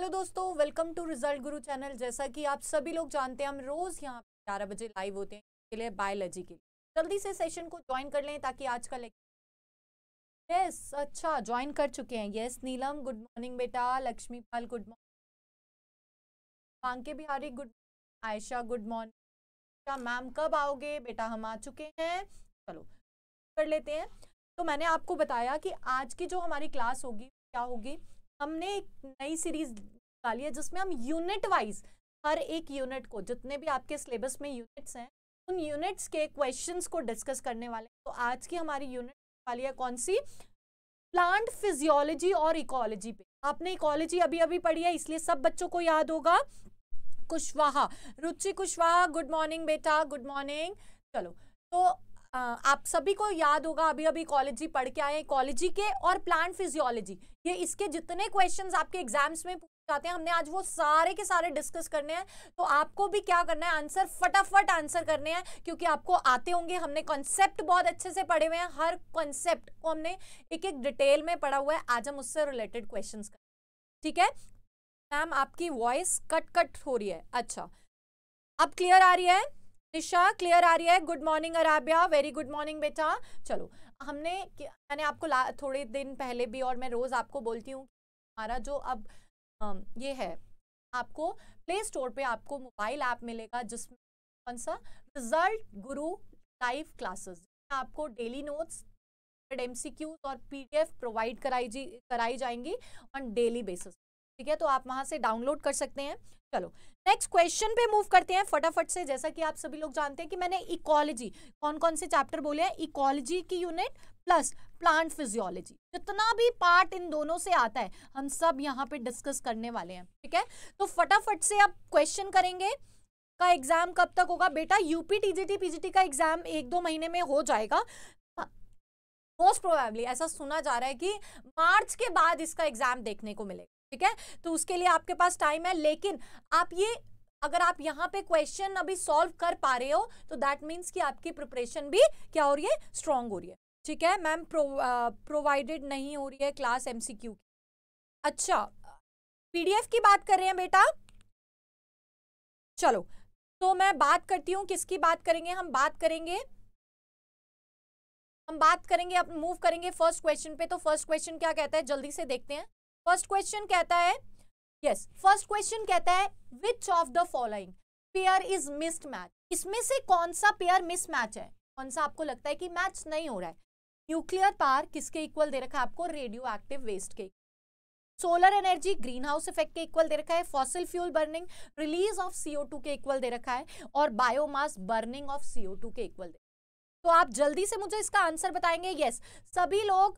Hello दोस्तों welcome to result Guru channel जैसा कि आप सभी लोग जानते हैं हम रोज यहाँ ग्यारह बजे लाइव होते हैं के लिए बायोलॉजी के लिए जल्दी से सेशन को ज्वाइन कर लें ताकि आज का लेक्चर यस अच्छा ज्वाइन कर चुके हैं यस नीलम गुड मॉर्निंग बेटा Lakshmi Pal good morning Banke Bihari good Ayesha good morning ma'am कब आओगे बेटा हम आ चुके हैं चलो कर लेते हैं तो मैंने आपको बताया कि आज की जो हमारी क्लास होगी क्या होगी हमने एक नई सीरीज निकाली है जिसमें हम यूनिट वाइज हर एक यूनिट को जितने भी आपके सिलेबस में यूनिट्स हैं उन यूनिट्स के क्वेश्चंस को डिस्कस करने वाले हैं तो आज की हमारी यूनिट वाली है कौन सी प्लांट फिजियोलॉजी और इकोलॉजी पे आपने इकोलॉजी अभी अभी पढ़ी है इसलिए सब बच्चों को याद होगा कुशवाहा रुचि कुशवाहा गुड मॉर्निंग बेटा गुड मॉर्निंग चलो तो आप सभी को याद होगा अभी अभी कॉलेजी पढ़ के आए कॉलेजी के और प्लांट फिजियोलॉजी ये इसके जितने क्वेश्चंस आपके एग्जाम्स में जाते हैं हमने आज वो सारे के सारे डिस्कस करने हैं तो आपको भी क्या करना है आंसर फटाफट आंसर करने हैं क्योंकि आपको आते होंगे हमने कॉन्सेप्ट बहुत अच्छे से पढ़े हुए हैं हर कॉन्सेप्ट को हमने एक एक डिटेल में पढ़ा हुआ है आज हम उससे रिलेटेड क्वेश्चन ठीक है मैम आपकी वॉइस कट कट हो रही है अच्छा अब क्लियर आ रही है निशा क्लियर आ रही है good morning Arabia very good morning बेटा चलो हमने मैंने आपको थोड़े दिन पहले भी और मैं रोज़ आपको बोलती हूँ हमारा जो अब ये है आपको प्ले स्टोर पे आपको मोबाइल ऐप मिलेगा जिसमें कौन सा रिजल्ट गुरु लाइव क्लासेस आपको डेली नोट्स एम और पी प्रोवाइड कराई जी कराई जाएंगी ऑन डेली बेसिस ठीक है तो आप वहाँ से डाउनलोड कर सकते हैं चलो नेक्स्ट क्वेश्चन पे मूव करते हैं फटाफट से जैसा कि आप सभी लोग जानते हैं कि मैंने इकोलॉजी कौन कौन से चैप्टर बोले हैं इकोलॉजी की यूनिट प्लस प्लांट फिजियोलॉजी जितना भी पार्ट इन दोनों से आता है हम सब यहाँ पे डिस्कस करने वाले हैं ठीक है तो फटाफट से आप क्वेश्चन करेंगे का एग्जाम कब तक होगा बेटा यूपी टीजीटी पीजीटी का एग्जाम एक दो महीने में हो जाएगा मोस्ट प्रोबेबली ऐसा सुना जा रहा है कि मार्च के बाद इसका एग्जाम देखने को मिलेगा ठीक है तो उसके लिए आपके पास टाइम है लेकिन आप ये अगर आप यहाँ पे क्वेश्चन अभी सॉल्व कर पा रहे हो तो दैट मीन्स कि आपकी प्रिपरेशन भी क्या हो रही है स्ट्रांग हो रही है ठीक है मैम प्रोवाइडेड नहीं हो रही है क्लास एमसीक्यू की अच्छा पीडीएफ की बात कर रहे हैं बेटा चलो तो मैं बात करती हूँ किसकी बात करेंगे हम बात करेंगे हम बात करेंगे अब मूव करेंगे फर्स्ट क्वेश्चन पे तो फर्स्ट क्वेश्चन क्या कहता है जल्दी से देखते हैं फर्स्ट क्वेश्चन कहता है यस फर्स्ट क्वेश्चन कहता है which of the following pair is mismatched इसमें से कौन सा पेयर मिस मैच है कौन सा आपको लगता है कि मैच नहीं हो रहा है न्यूक्लियर पार किसके इक्वल दे रखा है आपको रेडियो एक्टिव वेस्ट के solar energy greenhouse effect के इक्वल दे रखा है fossil fuel burning release of CO के इक्वल दे रखा है और बायोमास बर्निंग ऑफ सीओ के इक्वल तो आप जल्दी से मुझे इसका आंसर बताएंगे यस सभी लोग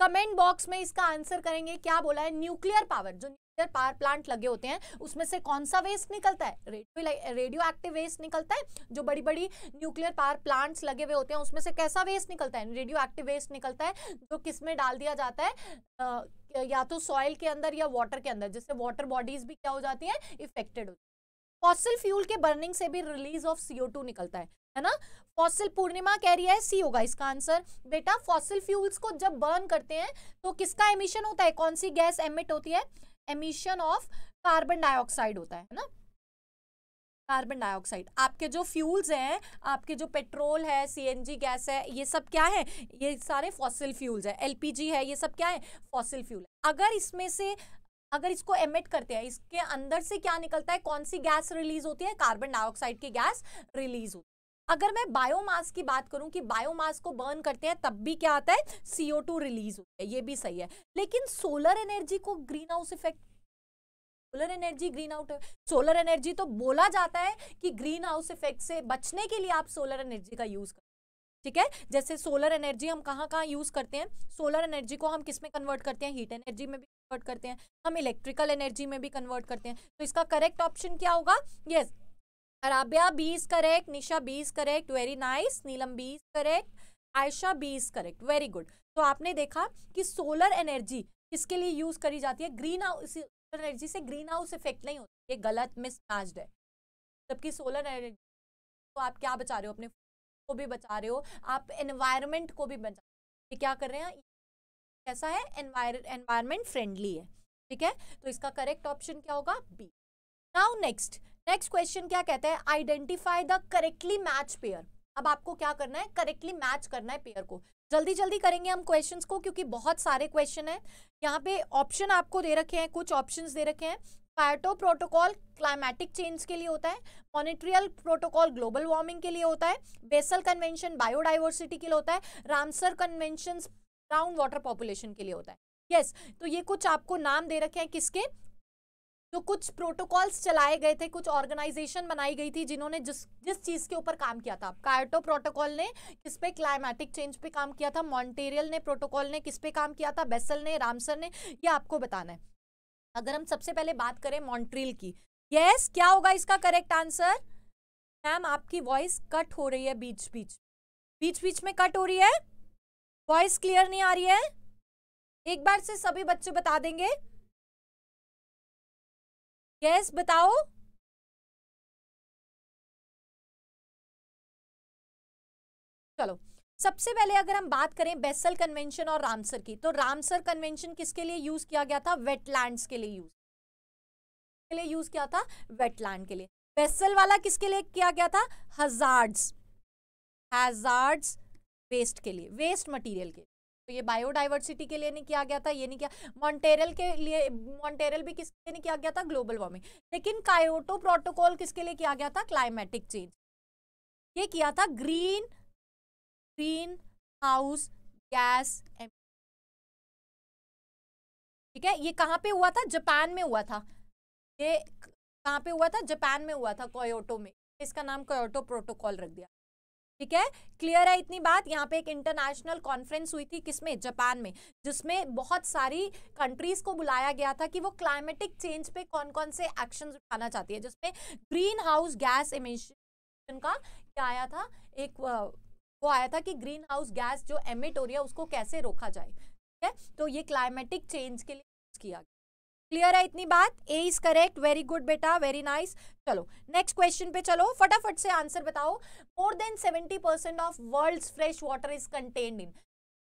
कमेंट बॉक्स में इसका आंसर करेंगे क्या बोला है न्यूक्लियर पावर जो न्यूक्लियर पावर प्लांट लगे होते हैं उसमें से कौन सा वेस्ट निकलता है रेडियो रेडियो एक्टिव वेस्ट निकलता है जो बड़ी बड़ी न्यूक्लियर पावर प्लांट्स लगे हुए होते हैं उसमें से कैसा वेस्ट निकलता है रेडियो एक्टिव वेस्ट निकलता है जो किस में डाल दिया जाता है आ, या तो सॉइल के अंदर या वाटर के अंदर जिससे वाटर बॉडीज भी क्या हो जाती है इफेक्टेड होती है फॉसिल फ्यूल के बर्निंग से भी रिलीज ऑफ सीओ निकलता है है ना फॉसिल पूर्णिमा कह रही है सी होगा इसका आंसर बेटा फॉसिल फ्यूल्स को जब बर्न करते हैं तो किसका एमिशन होता है कौन सी गैस एमिट होती है एमिशन ऑफ कार्बन डाइऑक्साइड होता है ना कार्बन डाइऑक्साइड आपके जो फ्यूल्स हैं आपके जो पेट्रोल है सीएनजी गैस है ये सब क्या है ये सारे फॉसिल फ्यूल्स है एलपीजी है ये सब क्या है फॉसिल फ्यूल अगर इसमें से अगर इसको एमिट करते हैं इसके अंदर से क्या निकलता है कौन सी गैस रिलीज होती है कार्बन डाइऑक्साइड की गैस रिलीज होती है अगर मैं बायोमास की बात करूं कि बायोमास को बर्न करते हैं तब भी क्या आता है सीओ टू रिलीज होता है ये भी सही है लेकिन सोलर एनर्जी को greenhouse effect solar energy green out solar energy तो बोला जाता है कि ग्रीन हाउस इफेक्ट से बचने के लिए आप सोलर एनर्जी का यूज करें ठीक है जैसे सोलर एनर्जी हम कहाँ कहाँ यूज़ करते हैं सोलर एनर्जी को हम किस में कन्वर्ट करते हैं हीट एनर्जी में भी कन्वर्ट करते हैं हम इलेक्ट्रिकल एनर्जी में भी कन्वर्ट करते हैं तो इसका करेक्ट ऑप्शन क्या होगा yes Arabia B is correct Nisha B is correct very nice Neelam B is correct Ayesha B is correct very good तो आपने देखा कि सोलर एनर्जी किसके लिए यूज करी जाती है ग्रीन हाउस सोलर एनर्जी से ग्रीन हाउस इफेक्ट नहीं होता ये गलत मिसमैच्ड है जबकि सोलर एनर्जी तो आप क्या बचा रहे हो अपने को भी बचा रहे हो आप एनवायरमेंट को भी बचा ये क्या कर रहे हैं कैसा है एनवायरमेंट फ्रेंडली है ठीक है तो इसका करेक्ट ऑप्शन क्या होगा B now next next question क्या कहते हैं identify the correctly match pair अब आपको क्या करना है करेक्टली मैच करना है पेयर को जल्दी जल्दी करेंगे हम क्वेश्चंस को क्योंकि बहुत सारे क्वेश्चन हैं यहाँ पे ऑप्शन आपको दे रखे हैं कुछ ऑप्शंस दे रखे हैं पायटो प्रोटोकॉल क्लाइमेटिक चेंज के लिए होता है मॉनिट्रियल प्रोटोकॉल ग्लोबल वार्मिंग के लिए होता है बेसल कन्वेंशन बायोडाइवर्सिटी के लिए होता है Ramsar convention ground water population के लिए होता है यस yes, तो ये कुछ आपको नाम दे रखे हैं किसके जो कुछ प्रोटोकॉल्स चलाए गए थे कुछ ऑर्गेनाइजेशन बनाई गई थी जिन्होंने जिस जिस चीज़ के ऊपर काम किया था कायटो प्रोटोकॉल ने किस पे क्लाइमेटिक चेंज पे काम किया था मॉन्टेरियल ने प्रोटोकॉल ने किस पे काम किया था बेसल ने रामसर ने ये आपको बताना है अगर हम सबसे पहले बात करें मॉन्ट्रियल की यस yes, क्या होगा इसका करेक्ट आंसर मैम आपकी वॉइस कट हो रही है बीच बीच बीच बीच में कट हो रही है वॉइस क्लियर नहीं आ रही है एक बार से सभी बच्चे बता देंगे यस बताओ चलो सबसे पहले अगर हम बात करें बेसल कन्वेंशन और रामसर की तो रामसर कन्वेंशन किसके लिए यूज किया गया था वेटलैंड्स के लिए यूज के लिए यूज किया था वेटलैंड के लिए बेसल वाला किसके लिए किया गया था हजार्ड्स हजार्ड्स वेस्ट के लिए वेस्ट मटेरियल के तो ये बायोडाइवर्सिटी के लिए नहीं किया गया था ये नहीं किया मॉन्टेरल के लिए मॉन्टेरल भी किसके लिए नहीं किया गया था ग्लोबल वार्मिंग लेकिन कायोटो प्रोटोकॉल किसके लिए किया गया था क्लाइमेटिक चेंज ये किया था ग्रीन ग्रीन हाउस गैस ठीक है ये कहाँ पे हुआ था जापान में हुआ था ये कहाँ पे हुआ था जापान में हुआ था कोयोटो में इसका नाम कोयोटो प्रोटोकॉल रख दिया ठीक है क्लियर है इतनी बात यहाँ पे एक इंटरनेशनल कॉन्फ्रेंस हुई थी किसमें जापान में जिसमें बहुत सारी कंट्रीज को बुलाया गया था कि वो क्लाइमेटिक चेंज पे कौन कौन से एक्शन उठाना चाहती है जिसमें ग्रीन हाउस गैस इमिशन का क्या आया था एक वो आया था कि ग्रीन हाउस गैस जो एमिट हो रही है उसको कैसे रोका जाए ठीक है तो ये क्लाइमेटिक चेंज के लिए किया गया क्लियर है इतनी बात A is correct very good बेटा वेरी नाइस चलो नेक्स्ट क्वेश्चन पे चलो फटाफट से आंसर बताओ more than seventy percent of world fresh water is contained in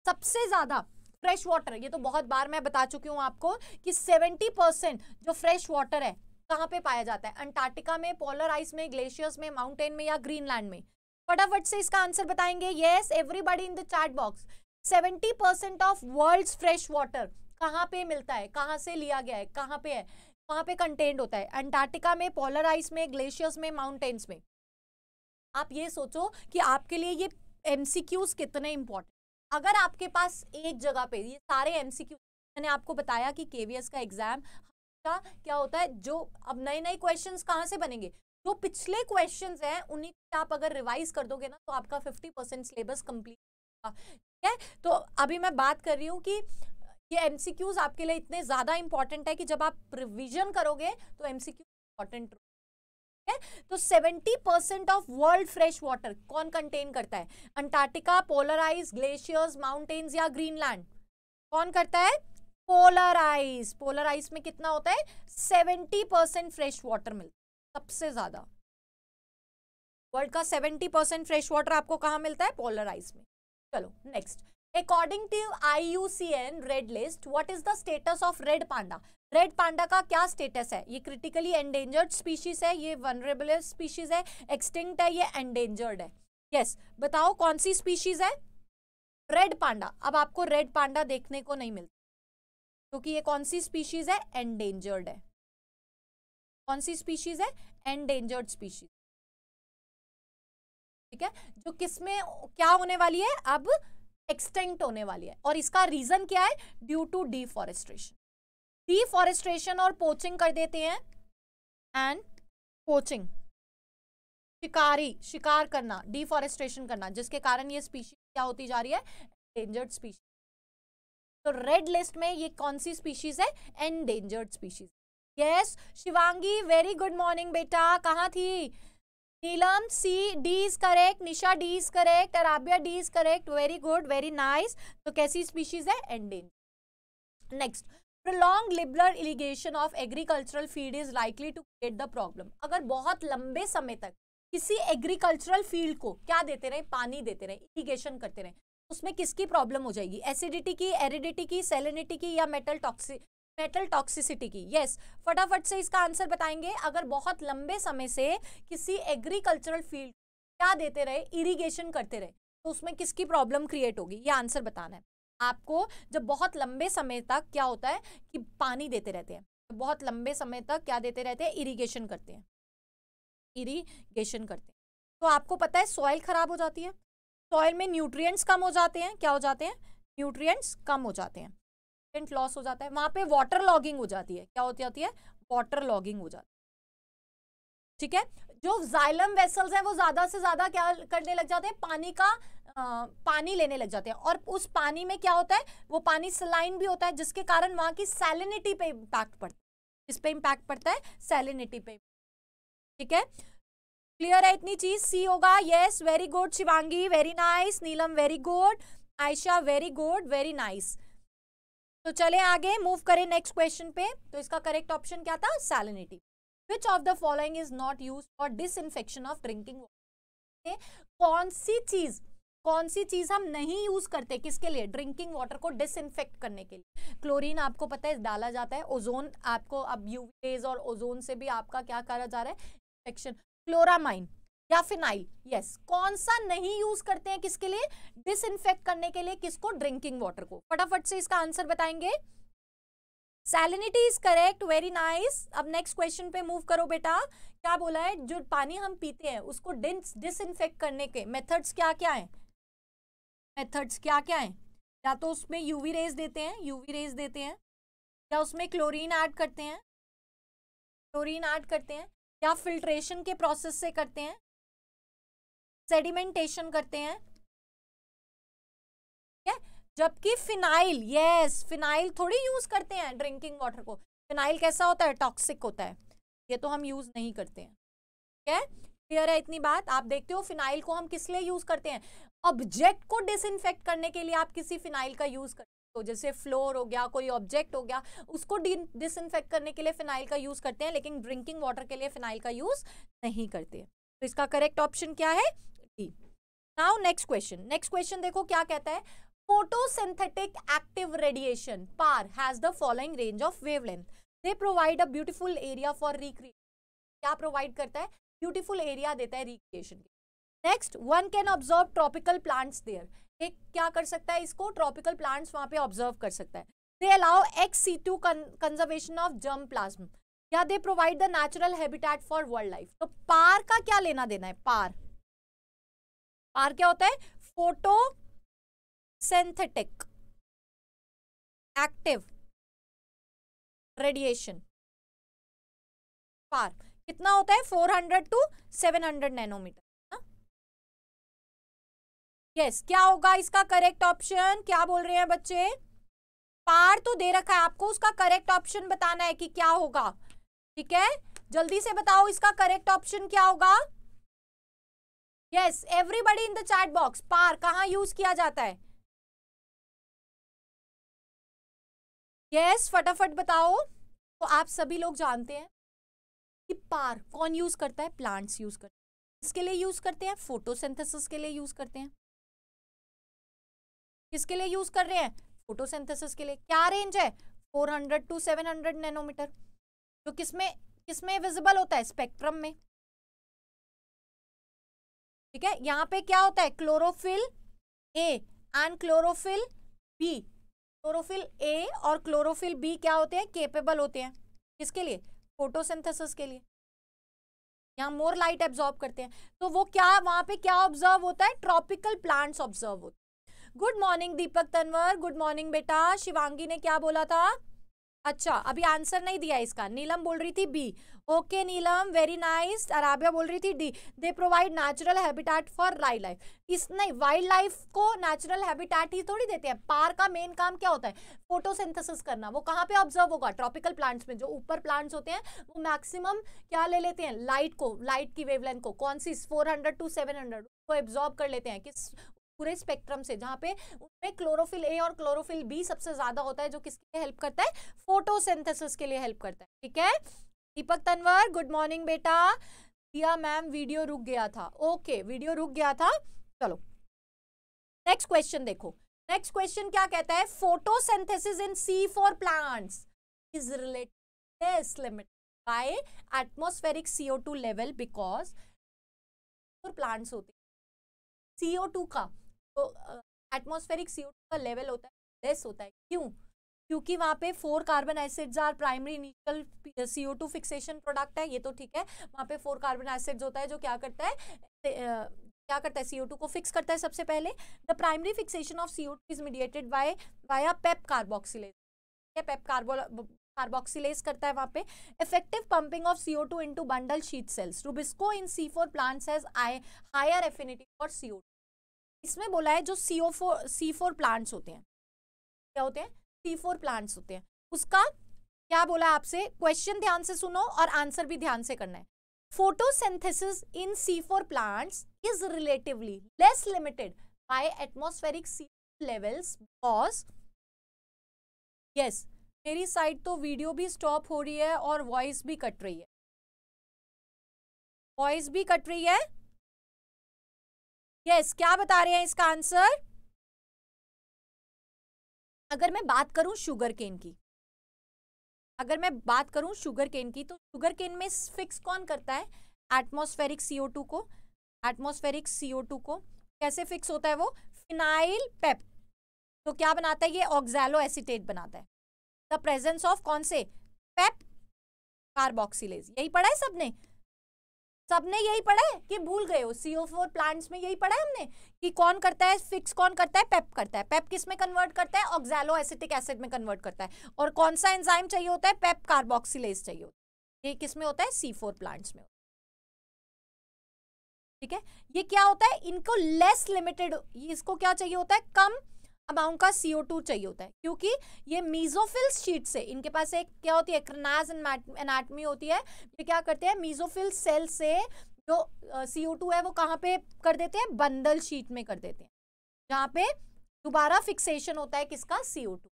सबसे ज्यादा फ्रेश वाटर ये तो बहुत बार मैं बता चुकी हूँ आपको कि सेवेंटी परसेंट जो फ्रेश वाटर है कहाँ पे पाया जाता है अंटार्कटिका में पोलर आइस में ग्लेशियर्स में माउंटेन में या ग्रीनलैंड में फटाफट से इसका आंसर बताएंगे yes everybody in the chat box seventy percent of world fresh water कहाँ पे मिलता है कहाँ से लिया गया है कहाँ पे है वहाँ पे कंटेंट होता है अंटार्क्टिका में पोलर आइस में ग्लेशियर्स में माउंटेन्स में आप ये सोचो कि आपके लिए ये एम कितने इंपॉर्टेंट अगर आपके पास एक जगह पे ये सारे एम मैंने आपको बताया कि के का एग्जाम का क्या होता है जो अब नए नए क्वेश्चन कहाँ से बनेंगे जो पिछले क्वेश्चन हैं उन्हीं आप अगर रिवाइज कर दोगे ना तो आपका फिफ्टी परसेंट सिलेबस कंप्लीट ठीक है तो अभी मैं बात कर रही हूँ कि ये एमसीक्यूज आपके लिए इतने ज्यादा इंपॉर्टेंट है कि जब आप प्रिविजन करोगे तो एमसीक्यू इंपॉर्टेंट तो 70 percent of world fresh water कौन कंटेन करता है अंटार्कटिका पोलराइज ग्लेशियर्स माउंटेन्स या ग्रीनलैंड कौन करता है पोलराइज पोलराइज में कितना होता है 70 परसेंट फ्रेश वाटर मिलता है सबसे ज्यादा वर्ल्ड का 70 परसेंट फ्रेश वाटर आपको कहाँ मिलता है पोलराइज में चलो next according to I U C N red list what is the status of red panda red panda का क्या स्टेटस है ये क्रिटिकली एंडेंजर्ड स्पीशीज है ये वनरेबल स्पीशीज है एक्सटिंक्ट है ये एंडेंजर्ड है यस yes, बताओ कौन सी स्पीशीज है रेड पांडा अब आपको रेड पांडा देखने को नहीं मिलता क्योंकि तो ये कौन सी स्पीशीज है एंडेंजर्ड है कौन सी स्पीशीज है एंडेंजर्ड स्पीशीज ठीक है जो किसमें क्या होने वाली है अब एक्सटेंट होने वाली है और इसका रीजन क्या है ड्यू टू डिफॉरेस्ट्रेशन डिफॉरेस्ट्रेशन और पोचिंग कर देते हैं एंड पोचिंग शिकारी शिकार करना डिफॉरेस्ट्रेशन करना जिसके कारण ये स्पीशीज क्या होती जा रही है एंडेंजर्ड स्पीशीज तो रेड लिस्ट में ये कौन सी स्पीशीज है endangered species yes Shivangi very good morning बेटा कहाँ थी Neelam C D is correct Nisha D is correct Arabiya D is correct very good very nice तो कैसी स्पीशीज है ending next prolong liberal irrigation of agricultural field is likely to create the problem अगर बहुत लंबे समय तक किसी एग्रीकल्चरल फील्ड को क्या देते रहे पानी देते रहे इरीगेशन करते रहे उसमें किसकी प्रॉब्लम हो जाएगी एसिडिटी की एरिडिटी की सेलिनिटी की या मेटल टॉक्सिक मेटल टॉक्सिसिटी की यस फटाफट से इसका आंसर बताएंगे अगर बहुत लंबे समय से किसी एग्रीकल्चरल फील्ड क्या देते रहे इरिगेशन करते रहे तो उसमें किसकी प्रॉब्लम क्रिएट होगी ये आंसर बताना है आपको जब बहुत लंबे समय तक क्या होता है कि पानी देते रहते हैं बहुत लंबे समय तक क्या देते रहते हैं इरीगेशन करते हैं इरीगेशन करते हैं तो आपको पता है सॉइल खराब हो जाती है सॉइल में न्यूट्रिएंट्स कम हो जाते हैं क्या हो जाते हैं न्यूट्रिएंट्स कम हो जाते हैं पेंट लॉस हो जाता है वहां पे वाटर लॉगिंग हो जाती है क्या होती होती है वाटर लॉगिंग हो जाती है ठीक है जो जाइलम वेसल्स हैं वो ज्यादा से ज्यादा क्या करने लग जाते हैं पानी का आ, पानी लेने लग जाते हैं और उस पानी में क्या होता है वो पानी सलाइन भी होता है जिसके कारण वहां की सैलिनिटी पे इम्पैक्ट पड़ता है इस पे इम्पैक्ट पड़ता है सैलिनिटी पे ठीक है क्लियर है इतनी चीज सी होगा yes very good Shivangi very nice Neelam very good Ayesha very good very nice तो चले आगे मूव करें नेक्स्ट क्वेश्चन पे तो इसका करेक्ट ऑप्शन क्या था salinity which of the following is not use for disinfection of drinking water कौन सी चीज कौन सी चीज हम नहीं यूज करते किसके लिए ड्रिंकिंग वाटर को डिसइनफेक्ट करने के लिए क्लोरीन आपको पता है डाला जाता है ओजोन आपको अब यूज और ओजोन से भी आपका क्या करा जा रहा है इन्फेक्शन क्लोरामाइन या फिनाइल यस कौन सा नहीं यूज करते हैं किसके लिए डिस करने के लिए किसको ड्रिंकिंग वाटर को फटाफट से इसका आंसर बताएंगे salinity is correct very nice अब नेक्स्ट क्वेश्चन पे मूव करो बेटा क्या बोला है जो पानी हम पीते हैं उसको डिसइनफेक्ट करने के मेथड्स क्या क्या हैं मेथड्स क्या क्या हैं या तो उसमें यूवी रेज देते हैं यूवी रेज देते हैं या उसमें क्लोरीन ऐड करते हैं क्लोरीन ऐड करते हैं या फिल्ट्रेशन के प्रोसेस से करते हैं सेडिमेंटेशन करते हैं क्या जबकि फिनाइल यस फिनाइल थोड़ी यूज करते हैं ड्रिंकिंग वाटर को फिनाइल कैसा होता है टॉक्सिक होता है ये तो हम यूज नहीं करते हैं क्या क्लियर है इतनी बात आप देखते हो फिनाइल को हम किस लिए यूज करते हैं ऑब्जेक्ट को डिसइनफेक्ट करने के लिए आप किसी फिनाइल का यूज करते हो जैसे फ्लोर हो गया कोई ऑब्जेक्ट हो गया उसको डिसइनफेक्ट करने के लिए फिनाइल का यूज करते हैं लेकिन ड्रिंकिंग वाटर के लिए फिनाइल का यूज नहीं करते तो इसका करेक्ट ऑप्शन क्या है now next question next question देखो क्या कहता है photosynthetic active radiation PAR has the following range of wavelength they provide a beautiful area for recreation क्या प्रोवाइड करता है ब्यूटीफुल एरिया देता है recreation next one can observe tropical plants there एक क्या कर सकता है इसको ट्रॉपिकल प्लांट्स वहां पे ऑब्जर्व कर सकता है they allow ex situ conservation of germplasm या they provide the natural habitat for world life तो पार का क्या लेना देना है पार आर क्या होता है photosynthetic active radiation PAR कितना होता है 400 टू 700 नैनोमीटर यस क्या होगा इसका करेक्ट ऑप्शन क्या बोल रहे हैं बच्चे पार तो दे रखा है आपको उसका करेक्ट ऑप्शन बताना है कि क्या होगा ठीक है जल्दी से बताओ इसका करेक्ट ऑप्शन क्या होगा yes everybody in the chat box PAR कहा यूज किया जाता है यस yes, फटाफट बताओ तो आप सभी लोग जानते हैं कि पार कौन यूज करता है प्लांट्स यूज करते हैं किसके लिए यूज करते हैं फोटोसिंथेसिस के लिए यूज करते हैं किसके लिए यूज कर रहे हैं फोटोसिंथेसिस के लिए क्या रेंज है 400 टू 700 नैनोमीटर जो किसमें किसमें विजिबल होता है स्पेक्ट्रम में ठीक है यहाँ पे क्या होता है chlorophyll A and chlorophyll B chlorophyll A और क्लोरोफिल बी क्या होते हैं केपेबल होते हैं किसके लिए फोटोसिंथेसिस के लिए यहाँ मोर लाइट एब्जॉर्ब करते हैं तो वो क्या वहाँ पे क्या ऑब्जर्व होता है ट्रॉपिकल प्लांट्स ऑब्जर्व होते हैं good morning Deepak Tanwar good morning बेटा शिवांगी ने क्या बोला था अच्छा अभी आंसर नहीं दिया इसका नीलम बोल रही थी B okay Neelam very nice Arabiya बोल रही थी D they provide natural habitat for wild life इस नहीं वाइल्ड लाइफ को नेचुरल हैबिटेट ही थोड़ी देते हैं पार का मेन काम क्या होता है फोटोसिंथेसिस करना वो कहाँ पे ऑब्जर्व होगा ट्रॉपिकल प्लांट्स में जो ऊपर प्लांट्स होते हैं वो मैक्सिमम क्या ले लेते हैं लाइट को लाइट की वेवलेंथ को कौन सी four hundred to seven hundred को एब्जॉर्ब कर लेते हैं किस पूरे स्पेक्ट्रम से जहाँ पे उनमें क्लोरोफिल ए और क्लोरोफिल बी सबसे ज्यादा होता है जो किसके लिए हेल्प करता है फोटोसिंथेसिस के लिए हेल्प करता है ठीक है दीपक तनवर गुड मॉर्निंग बेटा दिया मैम वीडियो रुक गया था ओके वीडियो रुक गया था चलो नेक्स्ट क्वेश्चन देखो नेक्स्ट क्वेश्चन क्या कहता है photosynthesis in C four plants is related limit by atmospheric CO two level because plants होते सीओ टू का तो एटमोस्फेरिक सी का लेवल होता है लेस होता है क्यों क्योंकि वहाँ पे four carbon acids are primary initial C O two fixation product है ये तो ठीक है वहाँ पे फोर कार्बन एसिड्स होता है जो क्या करता है क्या करता है सी ओ टू को फिक्स करता है सबसे पहले the primary fixation of C O two is mediated by by a PEP carboxylase PEP carbo carboxylase करता है वहाँ पे effective pumping of C O two into bundle sheath cells rubisco in C four plants has higher affinity for C O two इसमें बोला है जो C O four C four plants होते हैं क्या होते हैं सी फोर प्लांट्स होते हैं उसका क्या बोला आपसे क्वेश्चन ध्यान से सुनो और आंसर भी ध्यान से करना है photosynthesis in C four plants is relatively less limited by atmospheric C levels because yes मेरी साइड तो वीडियो भी स्टॉप हो रही है और वॉइस भी कट रही है वॉइस भी कट रही है यस yes, क्या बता रहे हैं इसका आंसर अगर मैं बात करूं शुगर केन की अगर मैं बात करूं शुगर केन की तो शुगर केन में फिक्स कौन करता है एटमोस्फेरिक सीओ टू को एटमोस्फेरिक सीओ टू को कैसे फिक्स होता है वो फिनाइल पेप तो क्या बनाता है ये ऑक्सैलो एसिटेट बनाता है द प्रेजेंस ऑफ कौन से पेप कार्बोक्सिलेज यही पढ़ा है सबने सबने यही पढ़ा है कि भूल गए हो सीओ फोर प्लांट्स में यही पढ़ा है हमने कि कौन करता है फिक्स कौन करता है पेप करता है पेप किस में कन्वर्ट करता है ऑक्जेलो एसिटिक एसिड में कन्वर्ट करता है और कौन सा एंजाइम चाहिए होता है पेप कार्बोक्सिलेज चाहिए होता है ये किस में होता है सी फोर प्लांट्स में ठीक है ये क्या होता है इनको लेस लिमिटेड इसको क्या चाहिए होता है कम अमाउंट का सीओ टू चाहिए होता है क्योंकि ये मीजोफिल्स शीट से इनके पास एक क्या होती है क्रनाज एनाटमी होती है ये क्या करते हैं मीजोफिल सेल से जो सी ओ टू है वो कहाँ पे कर देते हैं बंडल शीट में कर देते हैं जहाँ पे दोबारा फिक्सेशन होता है किसका सी ओ टू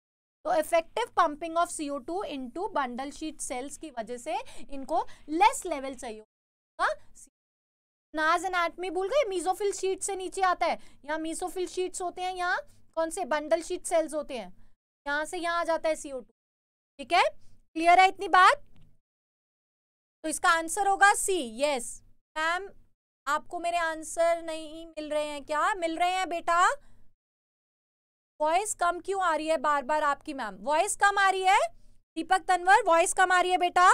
तो effective pumping of C O two into bundle sheath cells की वजह से इनको लेस लेवल चाहिए नाज एनाटमी भूल गए मीजोफिल शीट से नीचे आता है यहाँ मीजोफिल शीट्स होते हैं यहाँ कौन से बंडल शीट सेल्स होते हैं यहाँ से यहाँ आ जाता है सीओ टू ठीक है क्लियर है इतनी बात तो इसका आंसर होगा सी यस मैम आपको मेरे आंसर नहीं मिल रहे हैं क्या मिल रहे हैं बेटा वॉइस कम क्यों आ रही है बार बार आपकी मैम वॉइस कम आ रही है दीपक तनवर वॉइस कम आ रही है बेटा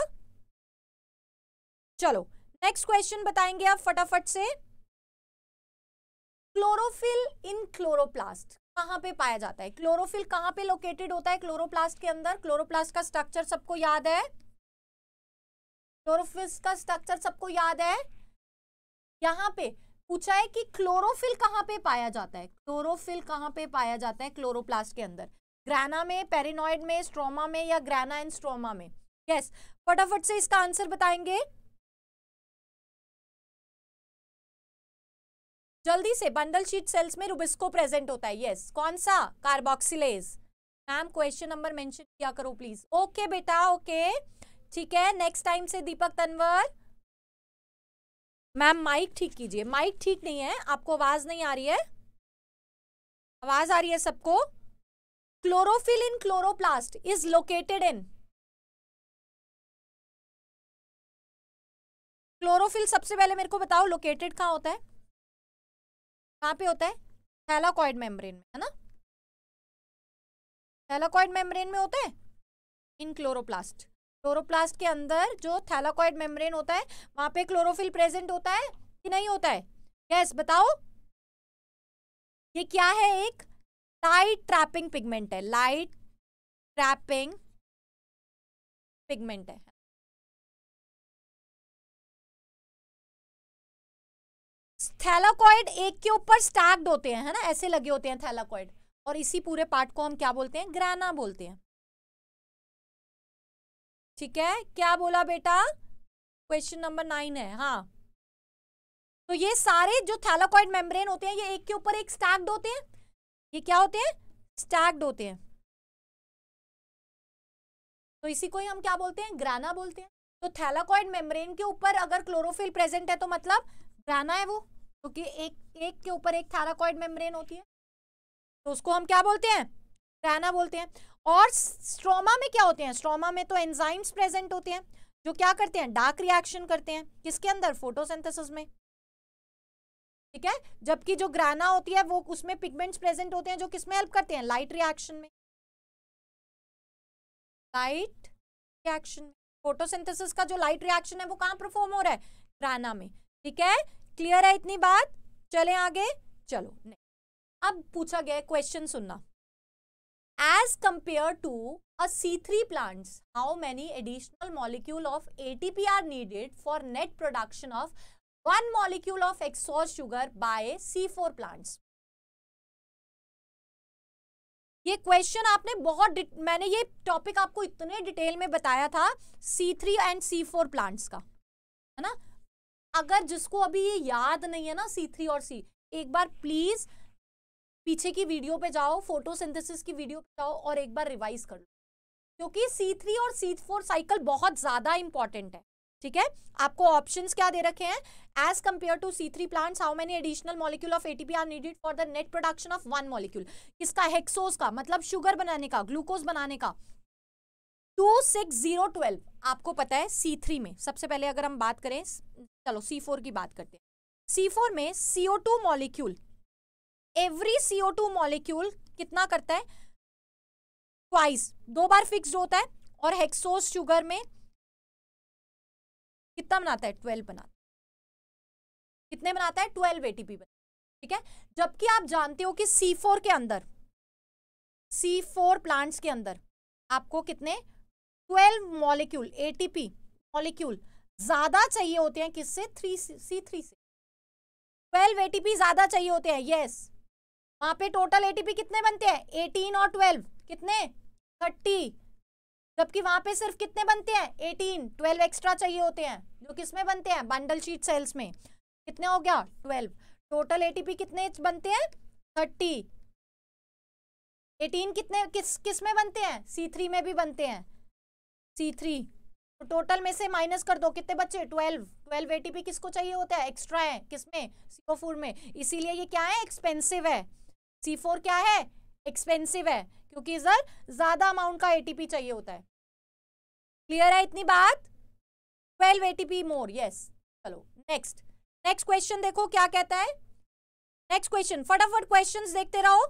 चलो नेक्स्ट क्वेश्चन बताएंगे आप फटाफट से क्लोरोफिल इन क्लोरोप्लास्ट कहाँ पे पाया जाता है क्लोरोफिल कहाँ पे लोकेटेड होता है क्लोरोप्लास्ट के अंदर क्लोरोप्लास्ट का स्ट्रक्चर सबको याद है क्लोरोफिल का स्ट्रक्चर सबको याद है यहाँ पे पूछा है कि क्लोरोफिल कहाँ पे पाया जाता है क्लोरोफिल कहाँ पे पाया जाता है क्लोरोप्लास्ट के अंदर ग्रैना में पेरिनॉइड में स्ट्रोमा में या ग्रैना एंड स्ट्रोमा में यस फटाफट से इसका आंसर बताएंगे जल्दी से बंडल शीट सेल्स में रुबिस्को प्रेजेंट होता है यस कौन सा carboxylase ma'am question number mention किया करो प्लीज ओके बेटा ओके ठीक है नेक्स्ट टाइम से दीपक तनवर मैम माइक ठीक कीजिए माइक ठीक नहीं है आपको आवाज नहीं आ रही है आवाज आ रही है सबको chlorophyll in chloroplast is located in chlorophyll सबसे पहले मेरे को बताओ लोकेटेड कहाँ होता है कहाँ पे होता है थैलाकॉइड मेम्ब्रेन में है ना थैलाकॉइड मेम्ब्रेन में होता है इन क्लोरोप्लास्ट क्लोरोप्लास्ट के अंदर जो थैलाकॉइड मेम्ब्रेन होता है वहां पे क्लोरोफिल प्रेजेंट होता है कि नहीं होता है यस बताओ ये क्या है एक लाइट ट्रैपिंग पिगमेंट है लाइट ट्रैपिंग पिगमेंट है थैलाकॉइड एक के ऊपर स्टैक्ड होते हैं है ना ऐसे लगे होते हैं थैलाकॉइड और इसी पूरे पार्ट को हम क्या बोलते हैं ग्राना बोलते हैं ठीक है क्या बोला बेटा क्वेश्चन नंबर नाइन है हाँ तो ये सारे जो थैलाकॉइड मेम्ब्रेन होते हैं ये एक के ऊपर एक स्टैक्ड होते हैं ये क्या होते हैं स्टैक्ड होते हैं तो इसी को ही हम क्या बोलते हैं ग्राना बोलते हैं तो थैलाकॉइड मेम्ब्रेन के ऊपर अगर क्लोरोफिल प्रेजेंट है तो मतलब ग्राना है वो क्योंकि एक एक के ऊपर एक थैराकॉइड मेम्ब्रेन होती है तो उसको हम क्या बोलते हैं ट्रैना बोलते हैं और स्ट्रोमा में क्या होते हैं स्ट्रोमा में तो एंजाइम्स प्रेजेंट होते हैं जो क्या करते हैं डार्क रिएक्शन करते हैं किसके अंदर फोटोसिंथेसिस में ठीक है जबकि जो ग्राना होती है वो उसमें पिगमेंट्स प्रेजेंट होते हैं जो किसमें हेल्प करते हैं लाइट रिएक्शन में लाइट रिएक्शन फोटोसिंथेसिस का जो लाइट रिएक्शन है वो कहाँ परफॉर्म हो रहा है ग्राना में ठीक है क्लियर है इतनी बात चले आगे चलो अब पूछा गया क्वेश्चन सुनना as compare to a C three plant how many additional molecule of A T P are needed for net production of one molecule of hexose sugar by C four plants ये question आपने बहुत मैंने ये topic आपको इतने detail में बताया था C three and C four plants का है ना अगर जिसको अभी ये याद नहीं है ना सी थ्री और सी एक बार प्लीज पीछे की वीडियो पे जाओ फोटोसिंथेसिस की वीडियो पे जाओ और एक बार रिवाइज कर लो क्योंकि सी थ्री और सी फोर साइकिल बहुत ज्यादा इंपॉर्टेंट है ठीक है आपको ऑप्शंस क्या दे रखे हैं as compare to C three plants how many additional molecule of ATP are needed for the net production of one molecule किसका हेक्सोस का मतलब शुगर बनाने का ग्लूकोज बनाने का टू सिक्स जीरो ट्वेल्व आपको पता है सी थ्री में सबसे पहले अगर हम बात करें चलो सी फोर की बात करते हैं सी फोर में CO two molecule every CO two molecule कितना करता है ट्वाइस दो बार फिक्स होता है और हेक्सोस शुगर में कितना बनाता है ट्वेल्व बनाता है कितने बनाता है ट्वेल्व एटीपी बनाता है ठीक है जबकि आप जानते हो कि सी फोर के अंदर सी फोर प्लांट्स के अंदर आपको कितने ट्वेल्व मॉलिक्यूल एटीपी मॉलिक्यूल ज्यादा चाहिए होते हैं किससे थ्री सी थ्री से ट्वेल्व एटीपी ज्यादा चाहिए होते हैं यस वहां पे टोटल एटीपी कितने बनते हैं एटीन और ट्वेल्व कितने थर्टी जबकि वहां पे सिर्फ कितने बनते हैं एटीन ट्वेल्व एक्स्ट्रा चाहिए होते हैं जो किसमें बनते हैं बंडल शीट सेल्स में कितने हो गया ट्वेल्व टोटल एटीपी कितने बनते हैं थर्टी एटीन कितने किस किस में बनते हैं सी थ्री में भी बनते हैं सी थ्री तो टोटल में से माइनस कर दो कितने बच्चे ट्वेल्व ट्वेल्व एटीपी किसको चाहिए होता है एक्स्ट्रा है किसमें सीओ फोर में इसीलिए ये क्या है एक्सपेंसिव है सी फोर क्या है एक्सपेंसिव है क्योंकि सर ज्यादा अमाउंट का एटीपी चाहिए होता है क्लियर है इतनी बात ट्वेल्व एटीपी मोर यस चलो नेक्स्ट नेक्स्ट क्वेश्चन देखो क्या कहता है नेक्स्ट क्वेश्चन फटाफट क्वेश्चन देखते रहो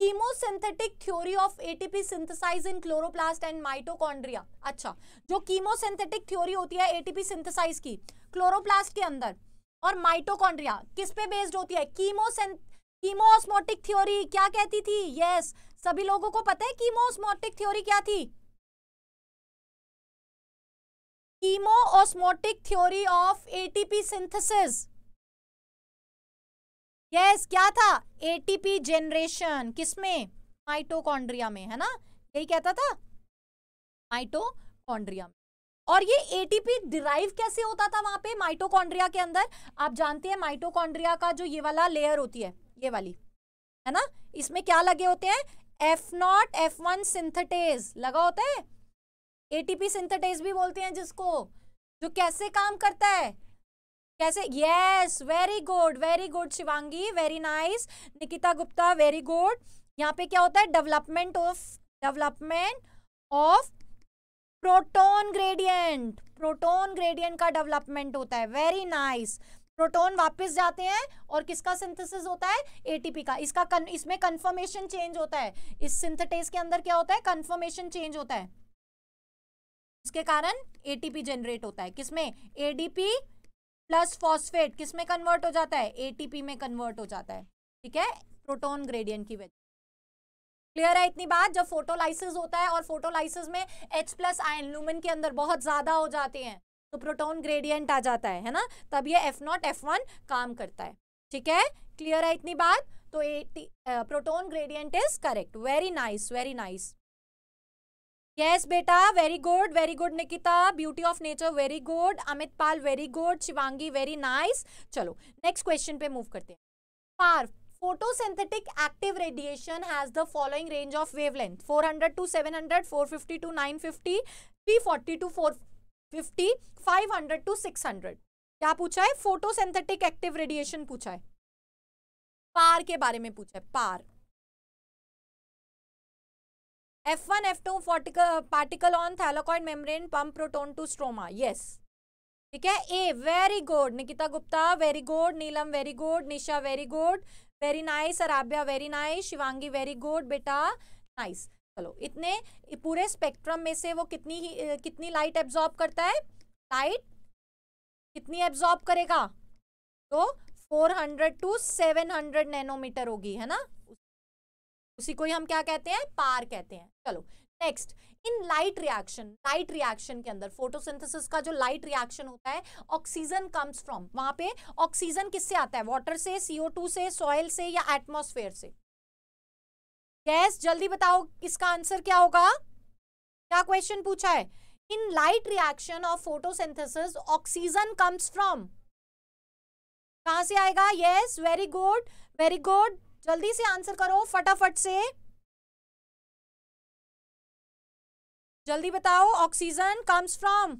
chemosynthetic theory of ATP synthesize in chloroplast and mitochondria अच्छा जो कीमोसिंथेटिक थ्योरी होती है एटीपी सिंथेसाइज की क्लोरोप्लास्ट के अंदर और माइटोकॉन्ड्रिया किस पे बेस्ड होती है कीमोसें कीमोस्मोटिक थ्योरी क्या कहती थी यस yes, सभी लोगों को पता है कीमोस्मोटिक थ्योरी क्या थी chemiosmotic theory of ATP synthesis yes yes, क्या था एटीपी जेनरेशन किसमें माइटोकॉन्ड्रिया में है ना यही कहता था माइटोकॉन्ड्रिया में और ये एटीपी डिराइव कैसे होता था वहां पे माइटोकॉन्ड्रिया के अंदर आप जानते हैं माइटोकॉन्ड्रिया का जो ये वाला लेयर होती है ये वाली है ना इसमें क्या लगे होते हैं F nought F one synthetase लगा होता है एटीपी सिंथेटेज भी बोलते हैं जिसको जो कैसे काम करता है कैसे yes very good very good Shivangi very nice Nikita Gupta very good यहाँ पे क्या होता है development of development of proton gradient proton gradient का डेवलपमेंट होता है वेरी नाइस प्रोटोन वापस जाते हैं और किसका सिंथेसिस होता है एटीपी का इसका कन, इसमें कंफर्मेशन चेंज होता है इस सिंथेटेस के अंदर क्या होता है कंफर्मेशन चेंज होता है इसके कारण एटीपी जनरेट होता है किसमें एडीपी प्लस फॉस्फेट किस में कन्वर्ट हो जाता है एटीपी में कन्वर्ट हो जाता है ठीक है प्रोटोन ग्रेडियंट की वजह क्लियर है इतनी बात जब फोटोलाइसिस होता है और फोटोलाइसिस में H प्लस आयन लूमिन के अंदर बहुत ज्यादा हो जाते हैं तो प्रोटोन ग्रेडियंट आ जाता है है ना तब ये एफ नॉट एफ वन काम करता है ठीक है क्लियर है इतनी बात तो A proton gradient is correct very nice very nice yes बेटा very good very good Nikita beauty of nature very good Amit Pal very good Shivangi very nice चलो नेक्स्ट क्वेश्चन पे मूव करते हैं PAR photosynthetic active radiation has the following range of wavelength 400 to 700 450 to 950 340 to 450 500 to 600 क्या पूछा है photosynthetic active radiation पूछा है पार के बारे में पूछा है PAR F1, F2 particle, particle on thylakoid membrane pump proton to stroma. Yes. ठीक है A very good Nikita Gupta very good Neelam very good Nisha very good very nice Arabiya very nice Shivangi very good बेटा नाइस चलो इतने पूरे स्पेक्ट्रम में से वो कितनी कितनी लाइट एब्जॉर्ब करता है लाइट कितनी एब्जॉर्ब करेगा तो 400 टू 700 नैनोमीटर होगी है ना उसी को ही हम क्या कहते हैं पार कहते हैं चलो next in light reaction light reaction के अंदर फोटोसिंथेसिस का जो लाइट रिएक्शन होता है ऑक्सीजन कम्स फ्रॉम वहां पे ऑक्सीजन किससे आता है वाटर से CO2 से सॉइल से या एटमोसफेयर से गैस जल्दी बताओ इसका आंसर क्या होगा क्या क्वेश्चन पूछा है in light reaction of photosynthesis oxygen comes from कहां से आएगा yes very good very good जल्दी से आंसर करो फटाफट से जल्दी बताओ ऑक्सीजन कम्स फ्रॉम